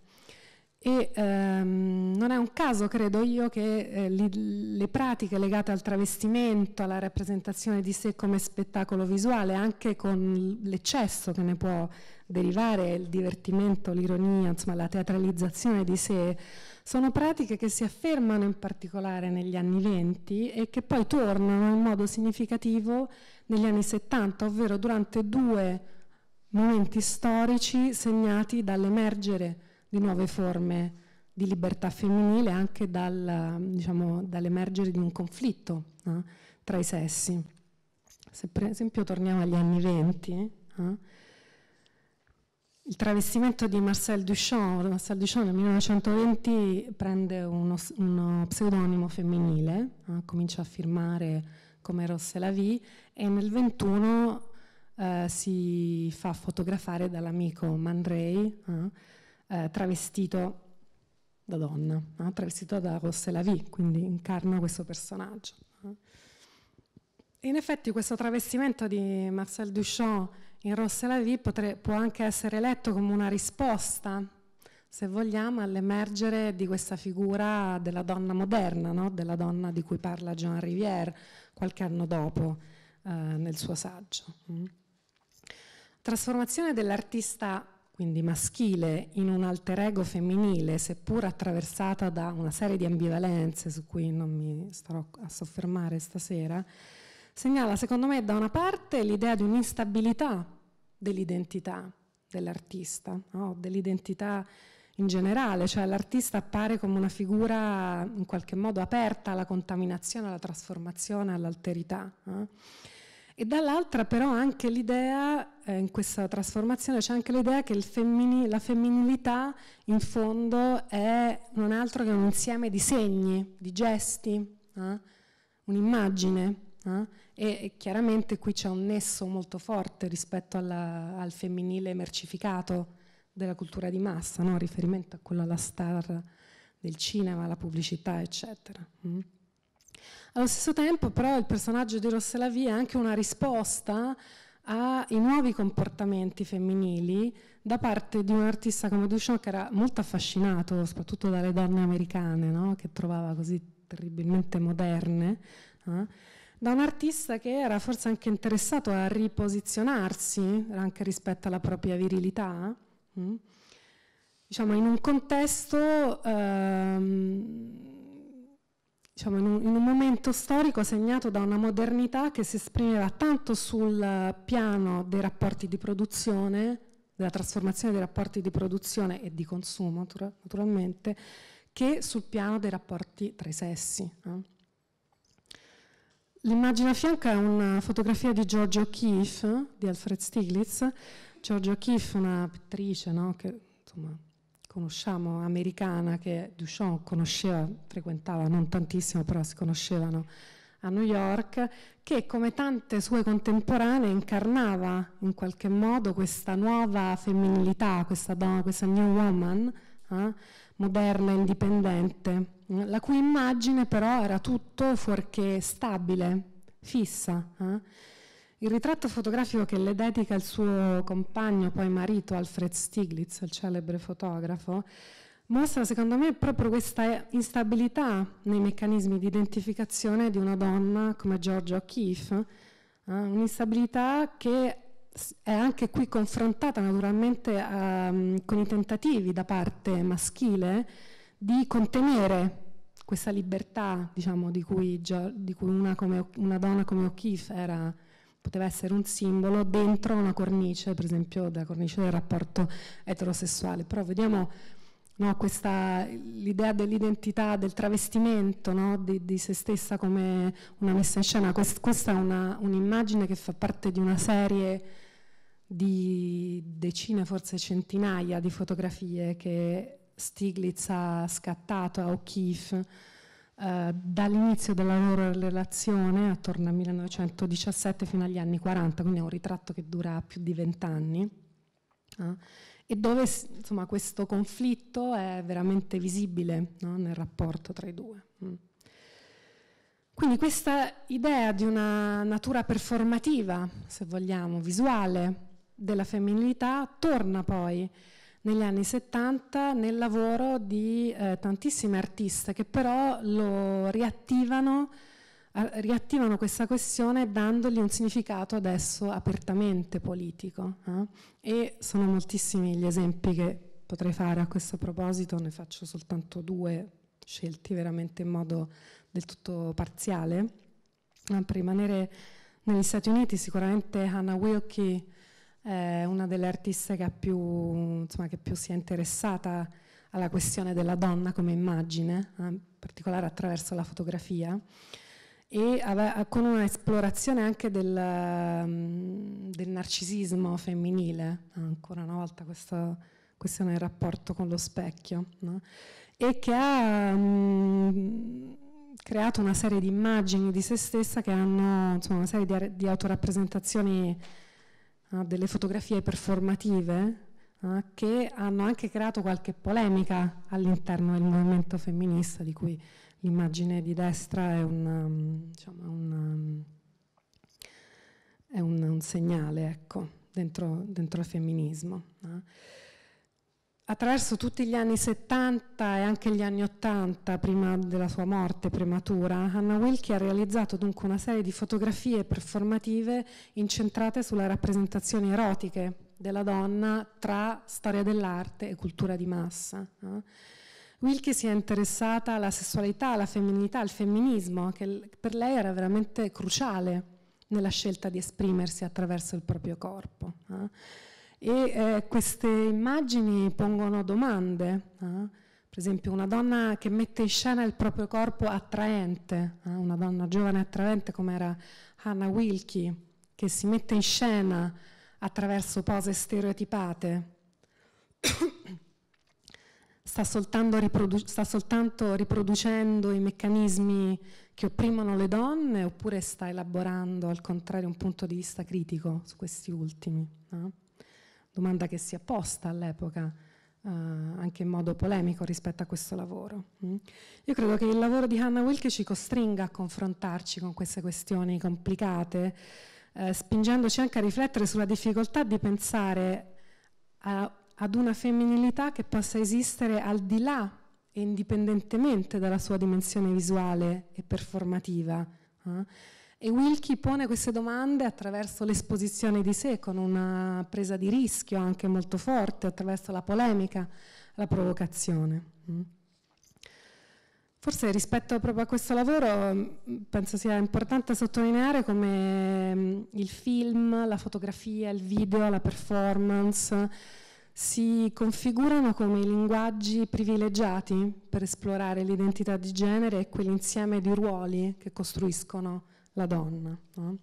E ehm, non è un caso, credo io, che eh, li, le pratiche legate al travestimento, alla rappresentazione di sé come spettacolo visuale, anche con l'eccesso che ne può derivare, il divertimento, l'ironia, insomma la teatralizzazione di sé, sono pratiche che si affermano in particolare negli anni venti e che poi tornano in modo significativo negli anni 70, ovvero durante due momenti storici segnati dall'emergere di nuove forme di libertà femminile anche dal, diciamo, dall'emergere di un conflitto eh, tra i sessi. Se per esempio torniamo agli anni venti, eh, il travestimento di Marcel Duchamp, Marcel Duchamp nel 1920 prende uno, uno pseudonimo femminile, eh, comincia a firmare come Rosse Lavie e nel 21 eh, si fa fotografare dall'amico Man Ray eh, eh, travestito da donna, eh, travestito da Rosse Lavie, quindi incarna questo personaggio. E in effetti questo travestimento di Marcel Duchamp in Rosse Lavie può anche essere letto come una risposta, se vogliamo, all'emergere di questa figura della donna moderna, no? della donna di cui parla Jean Rivière qualche anno dopo eh, nel suo saggio. Mm. Trasformazione dell'artista quindi maschile, in un alter ego femminile, seppur attraversata da una serie di ambivalenze su cui non mi starò a soffermare stasera, segnala secondo me da una parte l'idea di un'instabilità dell'identità dell'artista, no? dell'identità in generale, cioè l'artista appare come una figura in qualche modo aperta alla contaminazione, alla trasformazione, all'alterità. Eh? E dall'altra però anche l'idea, eh, in questa trasformazione c'è anche l'idea che femmini, la femminilità in fondo è non altro che un insieme di segni, di gesti, eh? un'immagine. Eh? E, e, chiaramente qui c'è un nesso molto forte rispetto alla, al femminile mercificato della cultura di massa, no? riferimento a quello alla star del cinema, alla pubblicità, eccetera. Mm? Allo stesso tempo però il personaggio di Rosselavia è anche una risposta ai nuovi comportamenti femminili da parte di un artista come Duchamp che era molto affascinato soprattutto dalle donne americane no? che trovava così terribilmente moderne eh? da un artista che era forse anche interessato a riposizionarsi anche rispetto alla propria virilità eh? diciamo in un contesto ehm, diciamo, in, un, in un momento storico segnato da una modernità che si esprimeva tanto sul piano dei rapporti di produzione, della trasformazione dei rapporti di produzione e di consumo naturalmente, che sul piano dei rapporti tra i sessi. L'immagine a fianco è una fotografia di Giorgio O'Keeffe, di Alfred Stiglitz. Giorgio O'Keeffe, una pittrice no? che insomma, conosciamo americana che Duchamp conosceva, frequentava non tantissimo, però si conoscevano a New York, che come tante sue contemporanee incarnava in qualche modo questa nuova femminilità, questa, donna, questa new woman, eh, moderna e indipendente, mm, la cui immagine però era tutto fuorché stabile, fissa. Eh. Il ritratto fotografico che le dedica il suo compagno, poi marito, Alfred Stiglitz, il celebre fotografo, mostra secondo me proprio questa instabilità nei meccanismi di identificazione di una donna come Giorgia O'Keeffe, eh, un'instabilità che è anche qui confrontata naturalmente eh, con i tentativi da parte maschile di contenere questa libertà diciamo, di, cui, di cui una, come, una donna come O'Keeffe era poteva essere un simbolo dentro una cornice, per esempio la cornice del rapporto eterosessuale. Però vediamo no, questa, l'idea dell'identità, del travestimento no, di, di, se stessa come una messa in scena. Quest, questa è una, un'immagine che fa parte di una serie di decine, forse centinaia di fotografie che Stiglitz ha scattato a O'Keeffe eh, dall'inizio della loro relazione, attorno al 1917 fino agli anni 40, quindi è un ritratto che dura più di vent'anni, eh, e dove insomma, questo conflitto è veramente visibile no, nel rapporto tra i due. Mm. Quindi questa idea di una natura performativa, se vogliamo, visuale della femminilità, torna poi negli anni 70 nel lavoro di eh, tantissime artiste che però lo riattivano, eh, riattivano questa questione dandogli un significato adesso apertamente politico. Eh? E sono moltissimi gli esempi che potrei fare a questo proposito, ne faccio soltanto due scelti veramente in modo del tutto parziale. Eh, per rimanere negli Stati Uniti sicuramente Hannah Wilkie è eh, una delle artiste che più, insomma, che più si è interessata alla questione della donna come immagine, eh, in particolare attraverso la fotografia, e con un'esplorazione anche del, mm, del, narcisismo femminile, ancora una volta questa questione del rapporto con lo specchio, no? e che ha mh, mm, creato una serie di immagini di se stessa che hanno insomma, una serie di, di autorappresentazioni eh, delle fotografie performative eh, che hanno anche creato qualche polemica all'interno del movimento femminista, di cui l'immagine di destra è, una, diciamo, una, è un, un, segnale ecco, dentro, dentro, il femminismo. Eh attraverso tutti gli anni 70 e anche gli anni 80, prima della sua morte prematura, Hannah Wilkie ha realizzato dunque una serie di fotografie performative incentrate sulle rappresentazioni erotiche della donna tra storia dell'arte e cultura di massa. Wilkie si è interessata alla sessualità, alla femminilità, al femminismo, che per lei era veramente cruciale nella scelta di esprimersi attraverso il proprio corpo. E eh, queste immagini pongono domande, eh? per esempio una donna che mette in scena il proprio corpo attraente, eh? una donna giovane attraente come era Hannah Wilkie, che si mette in scena attraverso pose stereotipate. Sta soltanto, sta soltanto, riproducendo i meccanismi che opprimono le donne oppure sta elaborando al contrario un punto di vista critico su questi ultimi. No? Eh? domanda che si è posta all'epoca, eh, anche in modo polemico rispetto a questo lavoro. Mm. Io credo che il lavoro di Hannah Wilke ci costringa a confrontarci con queste questioni complicate, eh, spingendoci anche a riflettere sulla difficoltà di pensare a, ad una femminilità che possa esistere al di là e indipendentemente dalla sua dimensione visuale e performativa. Eh? E Wilkie pone queste domande attraverso l'esposizione di sé, con una presa di rischio anche molto forte, attraverso la polemica, la provocazione. Mm. Forse rispetto proprio a questo lavoro mm, penso sia importante sottolineare come mm, il film, la fotografia, il video, la performance si configurano come i linguaggi privilegiati per esplorare l'identità di genere e quell'insieme di ruoli che costruiscono la donna. No?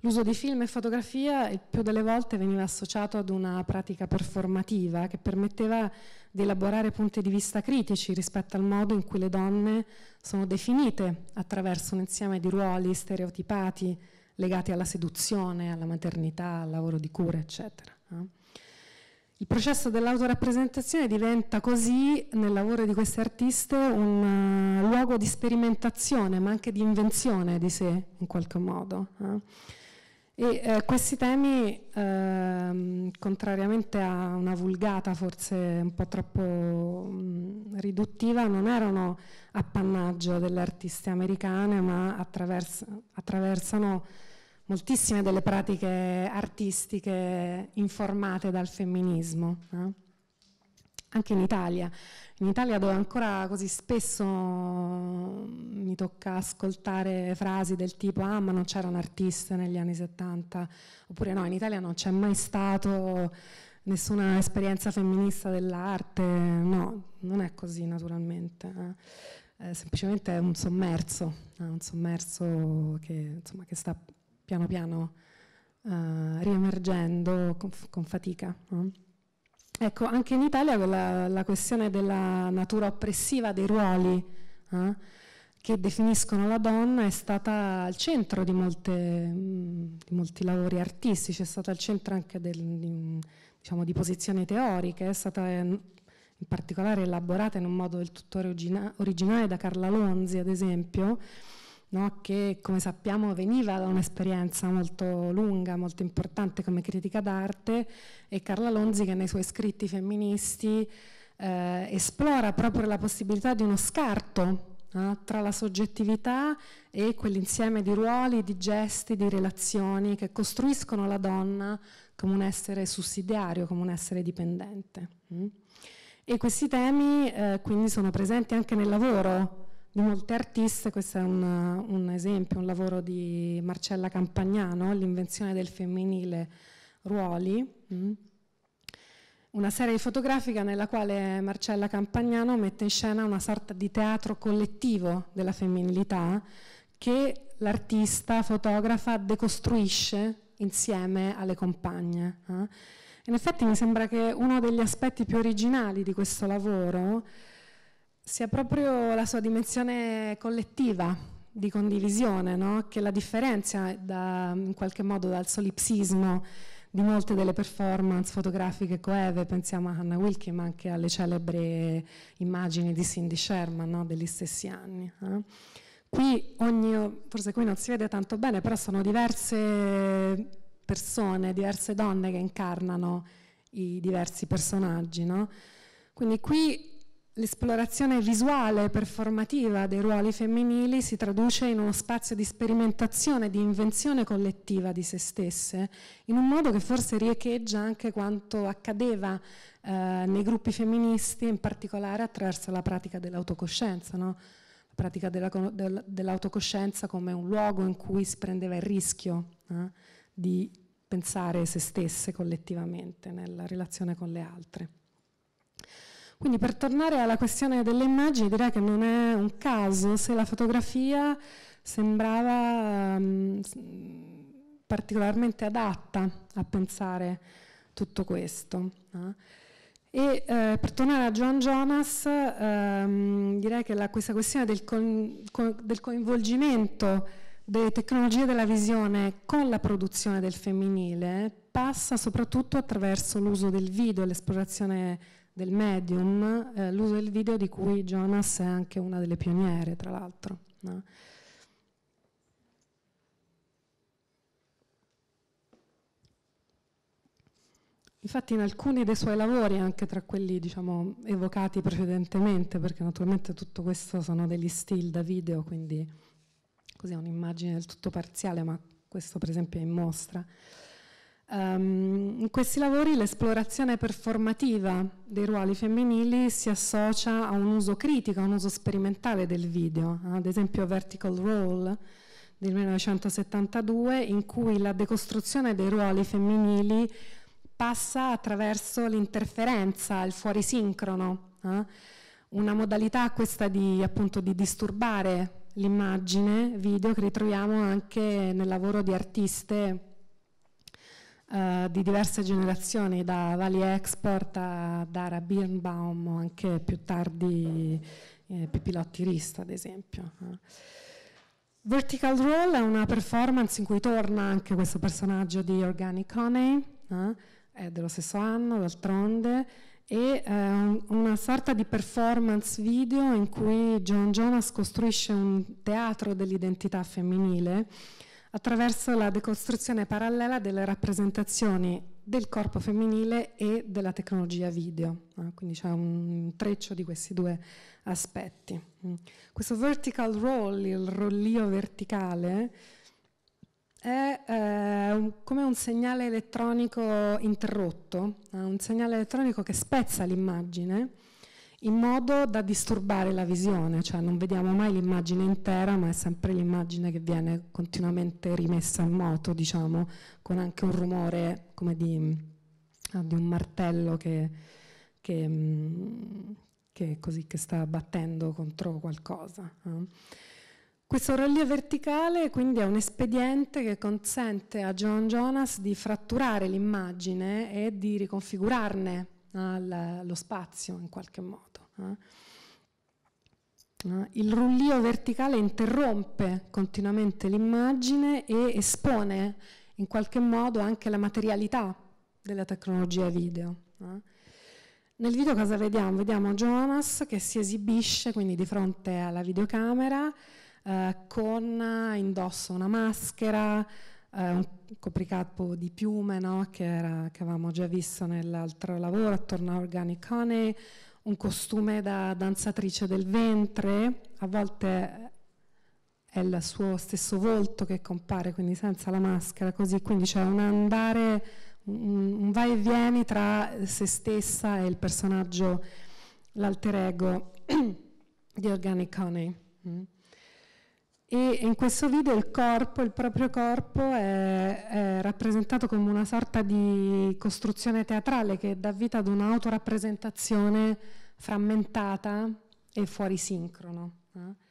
L'uso di film e fotografia il più delle volte veniva associato ad una pratica performativa che permetteva di elaborare punti di vista critici rispetto al modo in cui le donne sono definite attraverso un insieme di ruoli stereotipati legati alla seduzione, alla maternità, al lavoro di cura, eccetera. Il processo dell'autorappresentazione diventa così, nel lavoro di queste artiste, un uh, luogo di sperimentazione, ma anche di invenzione di sé, in qualche modo. Eh. E eh, questi temi, eh, contrariamente a una vulgata forse un po' troppo mh, mm, riduttiva, non erano appannaggio delle artiste americane, ma attraversano moltissime delle pratiche artistiche informate dal femminismo. Eh? Anche in Italia, in Italia dove ancora così spesso mm, mi tocca ascoltare frasi del tipo ah ma non c'era un artista negli anni 70, oppure no, in Italia non c'è mai stato nessuna esperienza femminista dell'arte, no, non è così naturalmente. Eh? Eh, semplicemente è un sommerso, eh, un sommerso che, insomma, che sta piano piano uh, riemergendo con, con fatica. No? Ecco, anche in Italia la, la, questione della natura oppressiva dei ruoli eh, che definiscono la donna è stata al centro di, molte, mh, di molti lavori artistici, è stata al centro anche del, di, diciamo, di, posizioni teoriche, è stata in particolare elaborata in un modo del tutto origina, originale da Carla Lonzi, ad esempio, no? che come sappiamo veniva da un'esperienza molto lunga, molto importante come critica d'arte e Carla Lonzi che nei suoi scritti femministi eh, esplora proprio la possibilità di uno scarto eh, tra la soggettività e quell'insieme di ruoli, di gesti, di relazioni che costruiscono la donna come un essere sussidiario, come un essere dipendente. Mm? E questi temi eh, quindi sono presenti anche nel lavoro di molte artiste, questo è un, un esempio, un lavoro di Marcella Campagnano, l'invenzione del femminile ruoli, mm. una serie fotografica nella quale Marcella Campagnano mette in scena una sorta di teatro collettivo della femminilità che l'artista fotografa decostruisce insieme alle compagne. Eh. In effetti mi sembra che uno degli aspetti più originali di questo lavoro sia proprio la sua dimensione collettiva di condivisione no? che la differenzia da, in qualche modo dal solipsismo di molte delle performance fotografiche coeve, pensiamo a Hannah Wilkie ma anche alle celebri immagini di Cindy Sherman no? degli stessi anni. Eh? Qui ogni, forse qui non si vede tanto bene, però sono diverse persone, diverse donne che incarnano i diversi personaggi. No? Quindi qui L'esplorazione visuale e performativa dei ruoli femminili si traduce in uno spazio di sperimentazione, di invenzione collettiva di se stesse, in un modo che forse riecheggia anche quanto accadeva eh, nei gruppi femministi, in particolare attraverso la pratica dell'autocoscienza, no? la pratica dell'autocoscienza come un luogo in cui si prendeva il rischio eh, di pensare se stesse collettivamente nella relazione con le altre. Quindi per tornare alla questione delle immagini direi che non è un caso se la fotografia sembrava um, particolarmente adatta a pensare tutto questo. No? E eh, per tornare a John Jonas, ehm, direi che la, questa questione del, con, co, del, coinvolgimento delle tecnologie della visione con la produzione del femminile passa soprattutto attraverso l'uso del video e l'esplorazione del medium, eh, l'uso del video di cui Jonas è anche una delle pioniere, tra l'altro. No? Infatti in alcuni dei suoi lavori, anche tra quelli diciamo, evocati precedentemente, perché naturalmente tutto questo sono degli still da video, quindi così è un'immagine del tutto parziale, ma questo per esempio è in mostra, Um, ehm, in questi lavori l'esplorazione performativa dei ruoli femminili si associa a un uso critico, a un uso sperimentale del video, ad esempio Vertical Role del 1972, in cui la decostruzione dei ruoli femminili passa attraverso l'interferenza, il fuorisincrono, eh? una modalità questa di, appunto, di disturbare l'immagine video che ritroviamo anche nel lavoro di artiste eh, di diverse generazioni, da Valley Export a Dara Birnbaum anche più tardi eh, Pippilotti Rista, ad esempio. Eh. Vertical Roll è una performance in cui torna anche questo personaggio di Organic Honey, eh? è dello stesso anno, d'altronde, e eh, una sorta di performance video in cui John Jonas costruisce un teatro dell'identità femminile attraverso la decostruzione parallela delle rappresentazioni del corpo femminile e della tecnologia video, ah, quindi c'è un treccio di questi due aspetti. Mm. Questo vertical roll, il rollio verticale, è eh, come un segnale elettronico interrotto, ah, un segnale elettronico che spezza l'immagine in modo da disturbare la visione, cioè non vediamo mai l'immagine intera, ma è sempre l'immagine che viene continuamente rimessa in moto, diciamo, con anche un rumore come di, ah, di un martello che, che, mm, che, così, che, sta battendo contro qualcosa. Eh. Questo relè verticale quindi è un espediente che consente a John Jonas di fratturare l'immagine e di riconfigurarne eh, lo spazio in qualche modo. Eh. Eh, il rullio verticale interrompe continuamente l'immagine e espone in qualche modo anche la materialità della tecnologia video. Nel video cosa vediamo? Vediamo Jonas che si esibisce quindi di fronte alla videocamera eh, con indosso una maschera, eh, un copricapo di piume no? che, era, che, avevamo già visto nell'altro lavoro, attorno a Organic Honey, un costume da danzatrice del ventre, a volte è il suo stesso volto che compare, quindi senza la maschera, così, quindi c'è un andare, un, un vai e vieni tra se stessa e il personaggio, l'alter ego di Organic Honey. Mm e in questo video il corpo, il proprio corpo è, è, rappresentato come una sorta di costruzione teatrale che dà vita ad un'autorappresentazione frammentata e fuori sincrono. Eh.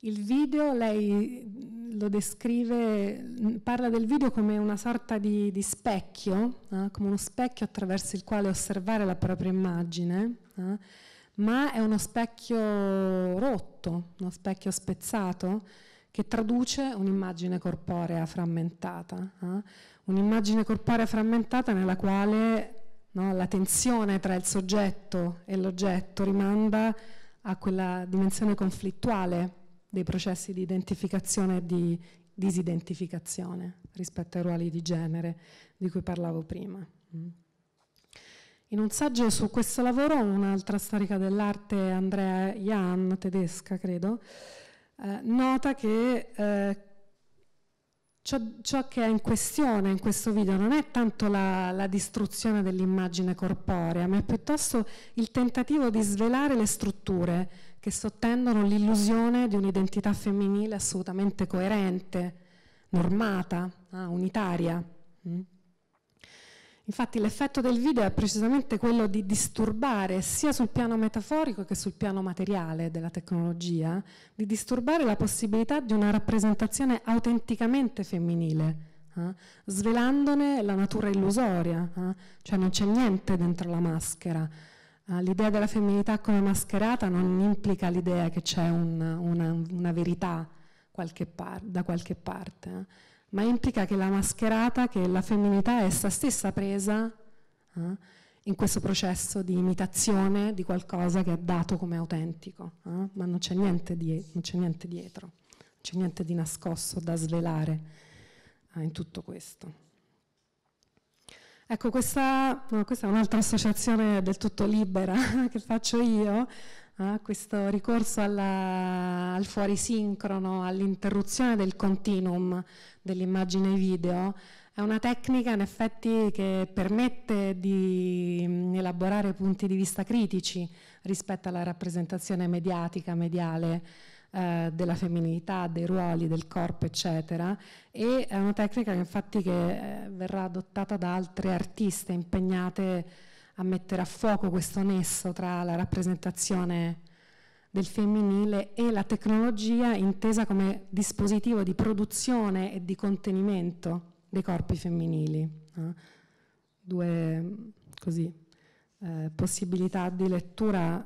Il video, lei lo descrive, parla del video come una sorta di, di specchio, eh, come uno specchio attraverso il quale osservare la propria immagine eh ma è uno specchio rotto, uno specchio spezzato che traduce un'immagine corporea frammentata, eh? un'immagine corporea frammentata nella quale no, la tensione tra il soggetto e l'oggetto rimanda a quella dimensione conflittuale dei processi di identificazione e di disidentificazione rispetto ai ruoli di genere di cui parlavo prima. Mm. In un saggio su questo lavoro, un'altra storica dell'arte, Andrea Jan, tedesca credo, eh, nota che eh, ciò, ciò, che è in questione in questo video non è tanto la, la distruzione dell'immagine corporea, ma è piuttosto il tentativo di svelare le strutture che sottendono l'illusione di un'identità femminile assolutamente coerente, normata, ah, unitaria. Mm? Infatti l'effetto del video è precisamente quello di disturbare sia sul piano metaforico che sul piano materiale della tecnologia, di disturbare la possibilità di una rappresentazione autenticamente femminile, eh? svelandone la natura illusoria, eh? cioè non c'è niente dentro la maschera. Eh, l'idea della femminilità come mascherata non implica l'idea che c'è un, una, una, verità qualche da qualche parte eh ma implica che la mascherata, che la femminilità è essa stessa presa eh, in questo processo di imitazione di qualcosa che è dato come autentico, eh, ma non c'è niente, di, niente, dietro, non c'è niente di nascosto da svelare eh, in tutto questo. Ecco, questa, no, questa è un'altra associazione del tutto libera che faccio io, eh, questo ricorso alla, al fuorisincrono, all'interruzione del continuum dell'immagine video, è una tecnica in effetti che permette di mm, elaborare punti di vista critici rispetto alla rappresentazione mediatica, mediale eh, della femminilità, dei ruoli, del corpo, eccetera. E è una tecnica infatti che, eh, verrà adottata da altre artiste impegnate a mettere a fuoco questo nesso tra la rappresentazione del femminile e la tecnologia intesa come dispositivo di produzione e di contenimento dei corpi femminili. Eh? Due così, eh, possibilità di lettura,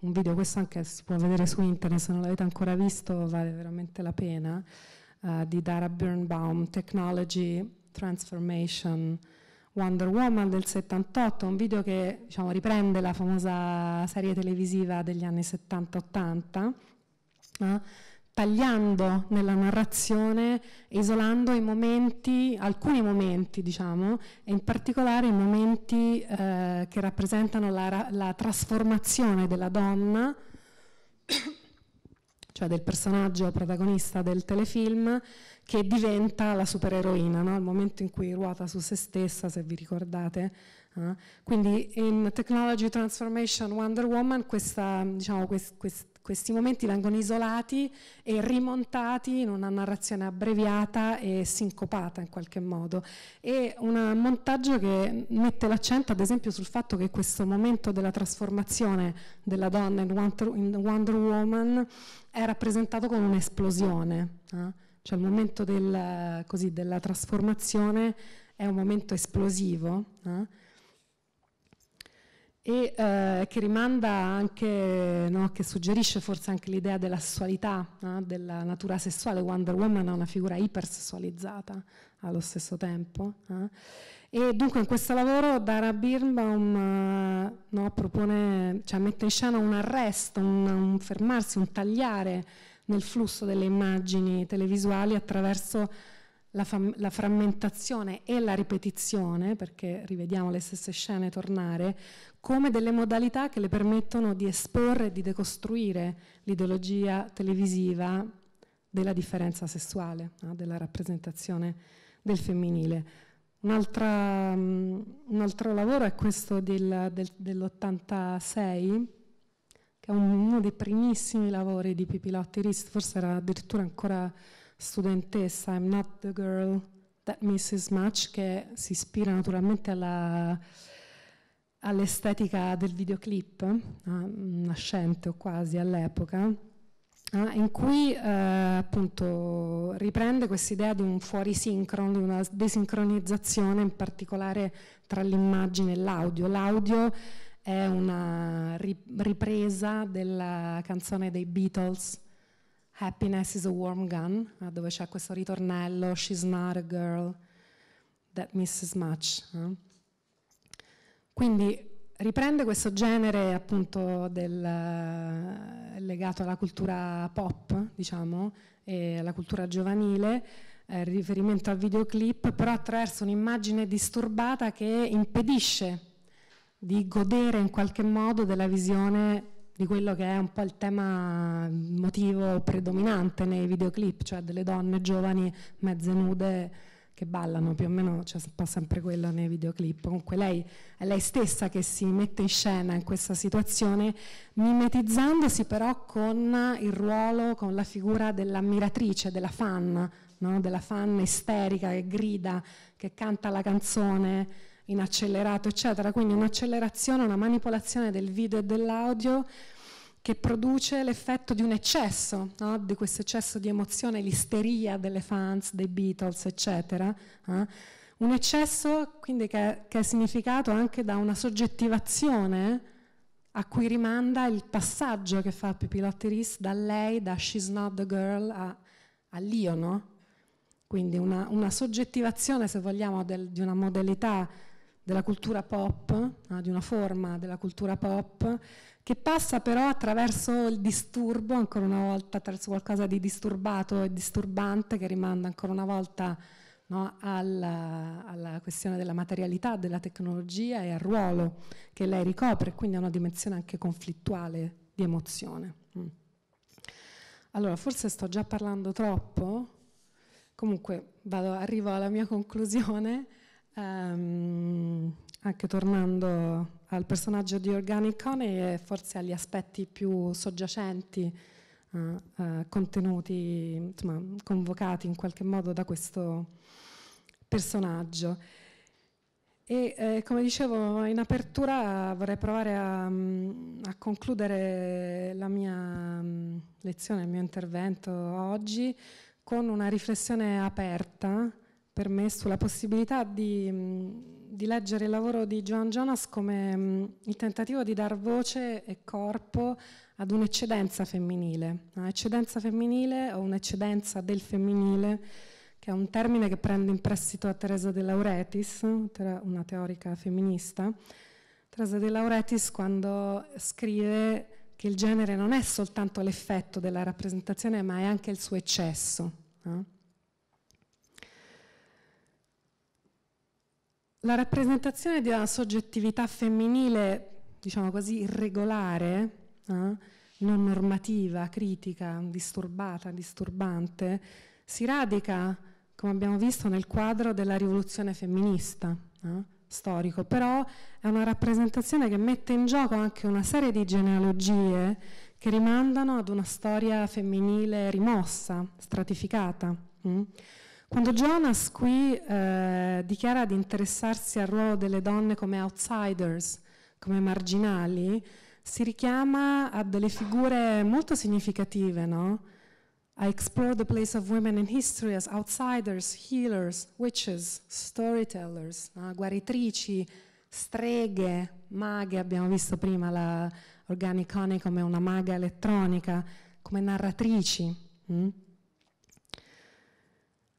un video questo anche si può vedere su internet, se non l'avete ancora visto vale veramente la pena, eh, di Dara Birnbaum, Technology Transformation Wonder Woman del 78, un video che diciamo, riprende la famosa serie televisiva degli anni 70-80, eh, tagliando nella narrazione, isolando i momenti, alcuni momenti diciamo, e in particolare i momenti eh, che rappresentano la, la trasformazione della donna cioè del personaggio protagonista del telefilm che diventa la supereroina, no? momento in cui ruota su se stessa, se vi ricordate. Eh? Quindi in Technology Transformation Wonder Woman questa, diciamo, quest, quest, questi momenti vengono isolati e rimontati in una narrazione abbreviata e sincopata in qualche modo. È un montaggio che mette l'accento ad esempio sul fatto che questo momento della trasformazione della donna in Wonder, in Wonder Woman è rappresentato come un'esplosione, eh? cioè il momento del, così, della trasformazione è un momento esplosivo. Eh? e eh, che rimanda anche, no, che suggerisce forse anche l'idea della sessualità, no? della natura sessuale. Wonder Woman è una figura ipersessualizzata allo stesso tempo. No? Eh. E dunque in questo lavoro Dara Birnbaum eh, propone, cioè mette in scena un arresto, un, un fermarsi, un tagliare nel flusso delle immagini televisuali attraverso la, la, frammentazione e la ripetizione, perché rivediamo le stesse scene tornare, come delle modalità che le permettono di esporre e di decostruire l'ideologia televisiva della differenza sessuale, no? della rappresentazione del femminile. Un, um, un, altro lavoro è questo del, del, dell'86, che è un, uno dei primissimi lavori di Pipilotti Rist, forse era addirittura ancora studentessa I'm not the girl that misses much che si ispira naturalmente all'estetica del videoclip nascente o quasi all'epoca in cui eh, appunto riprende questa idea di un fuorisincrono, di una desincronizzazione in particolare tra l'immagine e l'audio. L'audio è una ripresa della canzone dei Beatles Happiness is a Warm Gun, eh, dove c'è questo ritornello, She's not a girl that misses much. Eh. Quindi riprende questo genere appunto del, eh, legato alla cultura pop, diciamo, e alla cultura giovanile, eh, riferimento al videoclip, però attraverso un'immagine disturbata che impedisce di godere in qualche modo della visione di quello che è un po' il tema motivo predominante nei videoclip, cioè delle donne giovani mezze nude che ballano più o meno c'è un po' sempre quello nei videoclip comunque lei è lei stessa che si mette in scena in questa situazione mimetizzandosi però con il ruolo con la figura dell'ammiratrice della fan no? della fan isterica che grida che canta la canzone in accelerato, eccetera. Quindi un'accelerazione, una manipolazione del video e dell'audio che produce l'effetto di un eccesso, no? di questo eccesso di emozione, l'isteria delle fans, dei Beatles, eccetera. Eh? Un eccesso quindi che, che, è significato anche da una soggettivazione a cui rimanda il passaggio che fa Pippi Pipilotteris da lei, da She's Not the Girl a, all'io, no? Quindi una, una, soggettivazione, se vogliamo, del, di una modalità della cultura pop, eh, di una forma della cultura pop, che passa però attraverso il disturbo, ancora una volta attraverso qualcosa di disturbato e disturbante che rimanda ancora una volta no, alla, alla, questione della materialità, della tecnologia e al ruolo che lei ricopre, quindi ha una dimensione anche conflittuale di emozione. Mm. Allora, forse sto già parlando troppo, comunque vado, arrivo alla mia conclusione. Um, anche tornando al personaggio di Organic Honey e forse agli aspetti più soggiacenti, uh, uh, contenuti, insomma, convocati in qualche modo da questo personaggio. E eh, come dicevo in apertura vorrei provare a, mm, a concludere la mia mm, lezione, il mio intervento oggi con una riflessione aperta per me sulla possibilità di, mm, di leggere il lavoro di Joan Jonas come mm, il tentativo di dar voce e corpo ad un'eccedenza femminile, un'eccedenza femminile o un'eccedenza del femminile, che è un termine che prende in prestito a Teresa De Lauretis, una teorica femminista. Teresa De Lauretis quando scrive che il genere non è soltanto l'effetto della rappresentazione, ma è anche il suo eccesso. No? La rappresentazione di una soggettività femminile, diciamo così, irregolare, eh? non normativa, critica, disturbata, disturbante, si radica, come abbiamo visto, nel quadro della rivoluzione femminista. Eh? storico, però è una rappresentazione che mette in gioco anche una serie di genealogie che rimandano ad una storia femminile rimossa, stratificata. Mm? Quando Jonas qui eh, dichiara di interessarsi al ruolo delle donne come outsiders, come marginali, si richiama a delle figure molto significative, no? I explore the place of women in history as outsiders, healers, witches, storytellers, no? guaritrici, streghe, maghe, abbiamo visto prima la Organicone come una maga elettronica, come narratrici. Mm?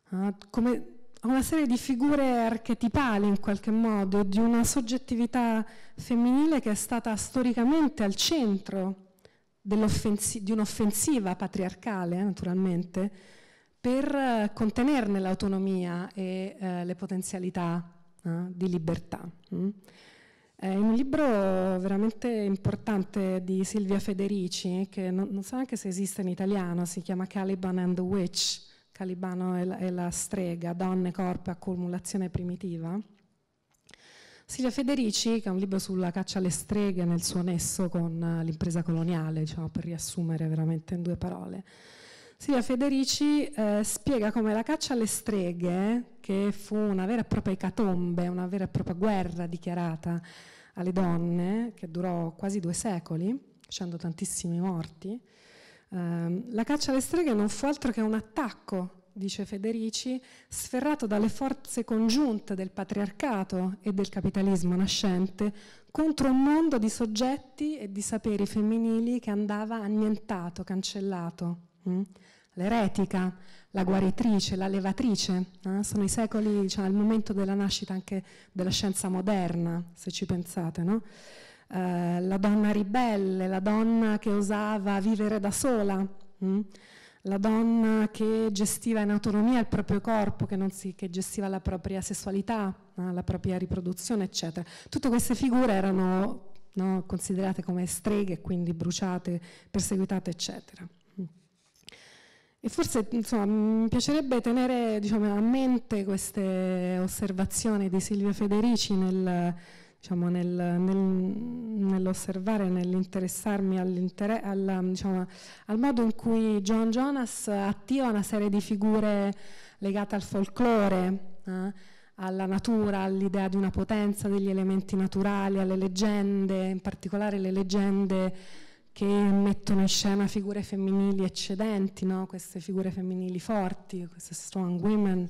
uh, come una serie di figure archetipali in qualche modo, di una soggettività femminile che è stata storicamente al centro di un'offensiva patriarcale, eh, naturalmente, per eh, contenerne l'autonomia e eh, le potenzialità eh, di libertà. Mm. È un libro veramente importante di Silvia Federici, che non, non so neanche se esiste in italiano, si chiama Caliban and the Witch, Calibano e la, e la strega, donne, corpo e accumulazione primitiva. Silvia Federici, che ha un libro sulla caccia alle streghe nel suo nesso con eh, l'impresa coloniale, diciamo, per riassumere veramente in due parole. Silvia Federici eh, spiega come la caccia alle streghe, che fu una vera e propria ecatombe, una vera e propria guerra dichiarata alle donne, che durò quasi due secoli, facendo tantissimi morti, Ehm, la caccia alle streghe non fu altro che un attacco, dice Federici, sferrato dalle forze congiunte del patriarcato e del capitalismo nascente contro un mondo di soggetti e di saperi femminili che andava annientato, cancellato. Mm? l'eretica, la guaritrice, la levatrice, eh? sono i secoli, diciamo, il momento della nascita anche della scienza moderna, se ci pensate, no? Eh, la donna ribelle, la donna che osava vivere da sola, mh? Mm? la donna che gestiva in autonomia il proprio corpo, che, si, che gestiva la propria sessualità, no? la propria riproduzione, eccetera. Tutte queste figure erano no? considerate come streghe, quindi bruciate, perseguitate, eccetera. Mm. E forse insomma, mi piacerebbe tenere diciamo, a mente queste osservazioni di Silvia Federici nel, diciamo, nel, nel, nell'osservare, nell'interessarmi alla, diciamo, al modo in cui John Jonas attiva una serie di figure legate al folklore, eh, alla natura, all'idea di una potenza degli elementi naturali, alle leggende, in particolare le leggende che mettono in scena figure femminili eccedenti, no? queste figure femminili forti, queste strong women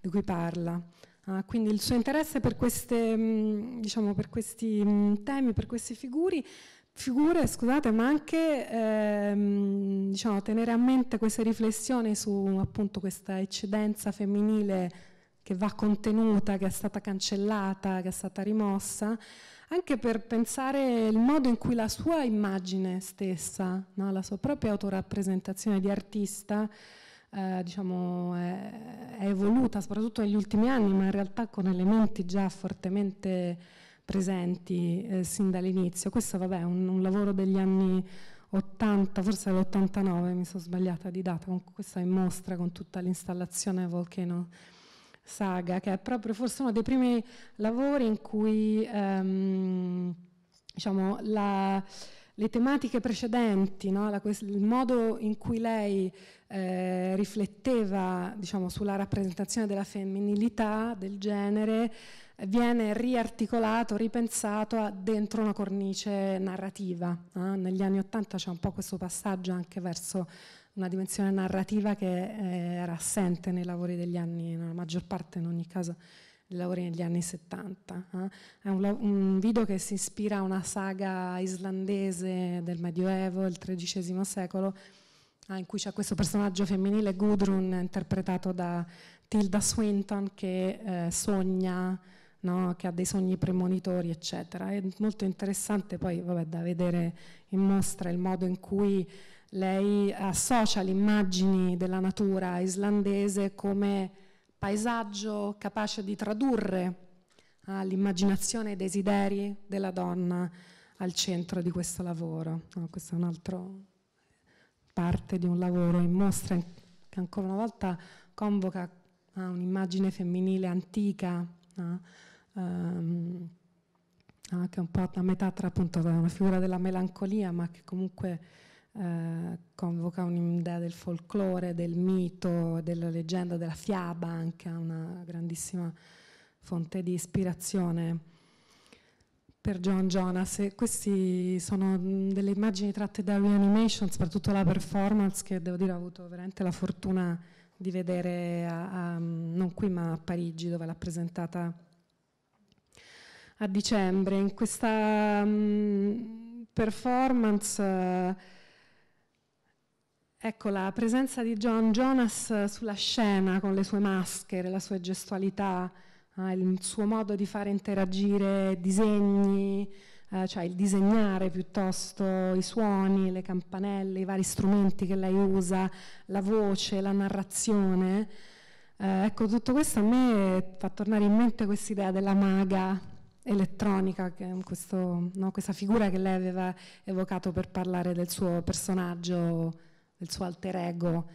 di cui parla. Uh, quindi il suo interesse per, queste, mm, diciamo, per questi mm, temi, per queste figuri, figure, scusate, ma anche ehm, diciamo, tenere a mente queste riflessioni su appunto questa eccedenza femminile che va contenuta, che è stata cancellata, che è stata rimossa, anche per pensare il modo in cui la sua immagine stessa, no, la sua propria autorappresentazione di artista, eh, diciamo, è, è, evoluta soprattutto negli ultimi anni, ma in realtà con elementi già fortemente presenti eh, sin dall'inizio. Questo vabbè, è un, un, lavoro degli anni 80, forse dell'89, mi sono sbagliata di data, comunque questa è in mostra con tutta l'installazione Volcano Saga, che è proprio forse uno dei primi lavori in cui ehm, diciamo, la, le tematiche precedenti, no? la, il modo in cui lei eh, rifletteva diciamo, sulla rappresentazione della femminilità, del genere, viene riarticolato, ripensato dentro una cornice narrativa. Eh? Negli anni Ottanta c'è un po' questo passaggio anche verso una dimensione narrativa che eh, era assente nei lavori degli anni, nella maggior parte in ogni caso dei lavori negli anni 70. Eh? È un, un, video che si ispira a una saga islandese del Medioevo, il XIII secolo, ah, in cui c'è questo personaggio femminile Gudrun interpretato da Tilda Swinton che eh, sogna, no? che ha dei sogni premonitori, eccetera. È molto interessante poi vabbè, da vedere in mostra il modo in cui lei associa le immagini della natura islandese come paesaggio capace di tradurre ah, l'immaginazione e i desideri della donna al centro di questo lavoro. No, questo è un altro parte di un lavoro in mostra che ancora una volta convoca ah, un'immagine femminile antica, ah, um, ah, che è un po' a metà tra appunto una figura della melancolia, ma che comunque eh, convoca un'idea del folklore, del mito, della leggenda, della fiaba, anche una grandissima fonte di ispirazione per John Jonas queste sono mm, delle immagini tratte da Reanimation, soprattutto la performance che devo dire ho avuto veramente la fortuna di vedere a, a, non qui ma a Parigi dove l'ha presentata a dicembre. In questa um, performance uh, ecco la presenza di John Jonas sulla scena con le sue maschere, la sua gestualità eh, il suo modo di fare interagire disegni, eh, cioè il disegnare piuttosto i suoni, le campanelle, i vari strumenti che lei usa, la voce, la narrazione. Eh, ecco, tutto questo a me fa tornare in mente questa idea della maga elettronica, questo, no, questa figura che lei aveva evocato per parlare del suo personaggio, del suo alter ego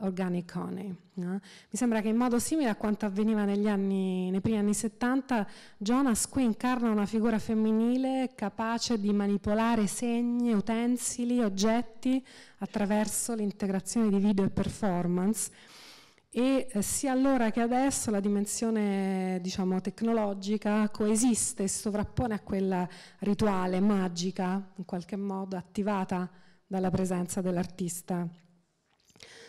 organicone. No? Mi sembra che in modo simile a quanto avveniva anni, nei primi anni 70, Jonas qui incarna una figura femminile capace di manipolare segni, utensili, oggetti attraverso l'integrazione di video e performance e eh, sia allora che adesso la dimensione diciamo, tecnologica coesiste e si sovrappone a quella rituale, magica, in qualche modo attivata dalla presenza dell'artista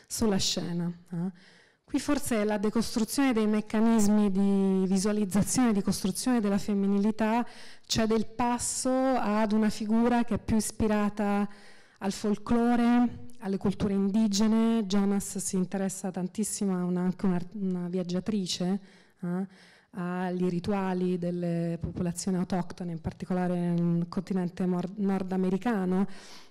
sulla scena. Eh? Qui forse la decostruzione dei meccanismi di visualizzazione, di costruzione della femminilità, cede cioè il passo ad una figura che è più ispirata al folklore, alle culture indigene. Jonas si interessa tantissimo, è anche una, una, viaggiatrice, eh, ai rituali delle popolazioni autoctone, in particolare nel continente nordamericano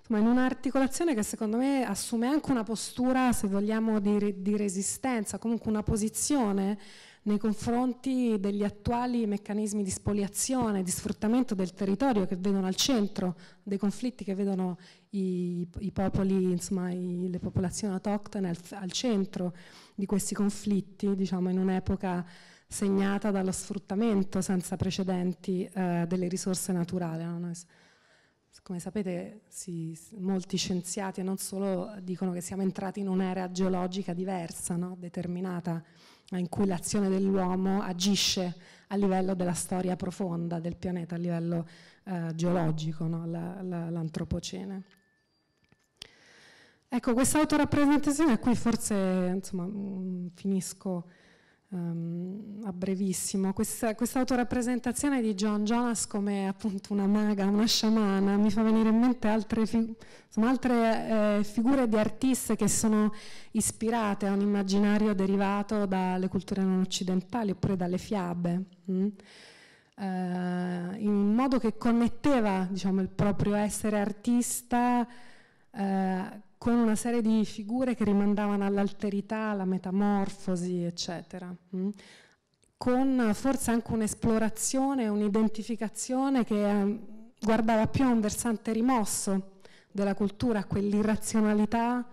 insomma, in un'articolazione che secondo me assume anche una postura, se vogliamo, di, di resistenza, comunque una posizione nei confronti degli attuali meccanismi di spoliazione, di sfruttamento del territorio che vedono al centro dei conflitti che vedono i, i popoli, insomma, i, le popolazioni autoctone al, al, centro di questi conflitti, diciamo in un'epoca segnata dallo sfruttamento senza precedenti eh, delle risorse naturali. No? come sapete si, molti scienziati e non solo dicono che siamo entrati in un'era geologica diversa, no? determinata, eh, in cui l'azione dell'uomo agisce a livello della storia profonda del pianeta, a livello eh, geologico, no? la, la, l'antropocene. Ecco, questa autorappresentazione a cui forse insomma, mh, mm, finisco um, a brevissimo. Questa, autorappresentazione di John Jonas come appunto una maga, una sciamana, mi fa venire in mente altre, fig insomma, altre eh, figure di artiste che sono ispirate a un immaginario derivato dalle culture non occidentali oppure dalle fiabe. Mm? Uh, in un modo che connetteva diciamo, il proprio essere artista uh, con una serie di figure che rimandavano all'alterità, alla metamorfosi, eccetera. Mm? Con forse anche un'esplorazione, un'identificazione che eh, guardava più a un versante rimosso della cultura, a quell'irrazionalità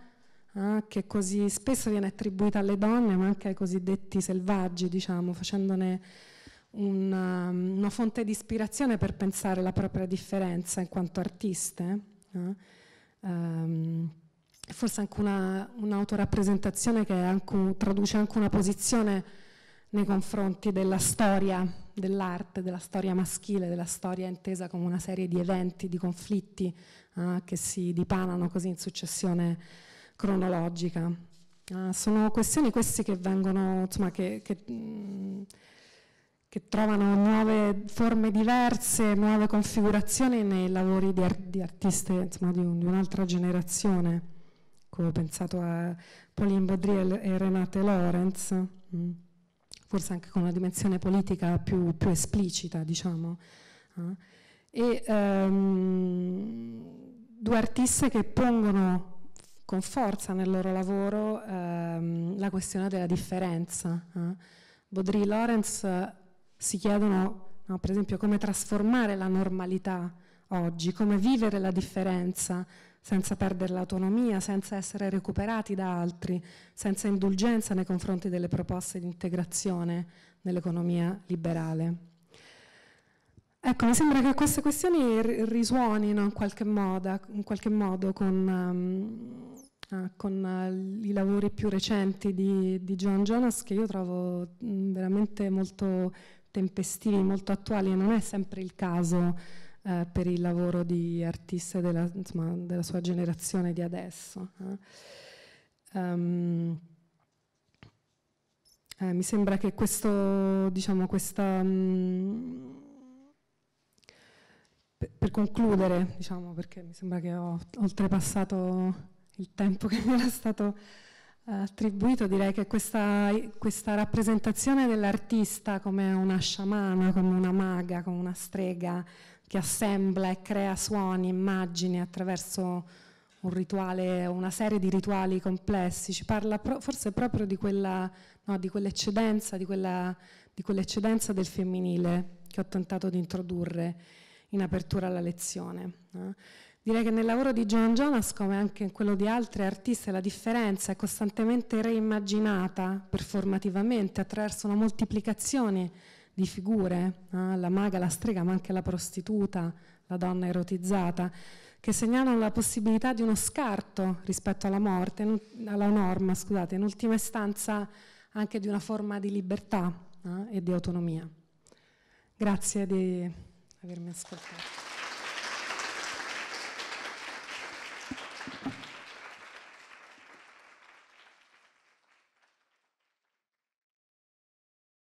eh, che così spesso viene attribuita alle donne, ma anche ai cosiddetti selvaggi, diciamo, facendone una, eh, una fonte di ispirazione per pensare la propria differenza in quanto artiste. Eh? Um, forse anche una, un'autorappresentazione che anche, traduce anche una posizione nei confronti della storia dell'arte, della storia maschile, della storia intesa come una serie di eventi, di conflitti eh, che si dipanano così in successione cronologica. Eh, sono questioni queste che vengono, insomma, che, che, mh, mm, che, trovano nuove forme diverse, nuove configurazioni nei lavori di, ar- di artiste insomma, di, un, di un'altra generazione come ho pensato a Pauline Baudriel e Renate Lawrence, mm, forse anche con una dimensione politica più, più esplicita, diciamo. Eh? E um, due artiste che pongono con forza nel loro lavoro ehm, la questione della differenza. Eh. Baudry e Lawrence si chiedono, no, per esempio, come trasformare la normalità oggi, come vivere la differenza senza perdere l'autonomia, senza essere recuperati da altri, senza indulgenza nei confronti delle proposte di integrazione nell'economia liberale. Ecco, mi sembra che queste questioni risuonino in qualche modo, in qualche modo con, um, con, eh, i lavori più recenti di, di John Jonas che io trovo veramente molto tempestivi, molto attuali e non è sempre il caso eh, per il lavoro di artista della, insomma, della sua generazione di adesso. Eh. Um, eh, mi sembra che questo, diciamo, questa... Um, per, per concludere, diciamo, perché mi sembra che ho oltrepassato il tempo che mi era stato eh, attribuito, direi che questa, questa rappresentazione dell'artista come una sciamana, come una maga, come una strega, che assembla e crea suoni, immagini attraverso un rituale, una serie di rituali complessi, ci parla pro, forse proprio di, quella, no, di quell'eccedenza, di, quella, di quell'eccedenza del femminile che ho tentato di introdurre in apertura alla lezione. No? Direi che nel lavoro di Joan Jonas, come anche in quello di altri artisti, la differenza è costantemente reimmaginata performativamente attraverso una moltiplicazione di figure, eh, la maga, la strega, ma anche la prostituta, la donna erotizzata, che segnalano la possibilità di uno scarto rispetto alla morte, alla norma, scusate, in ultima istanza anche di una forma di libertà eh, e di autonomia. Grazie di avermi ascoltato.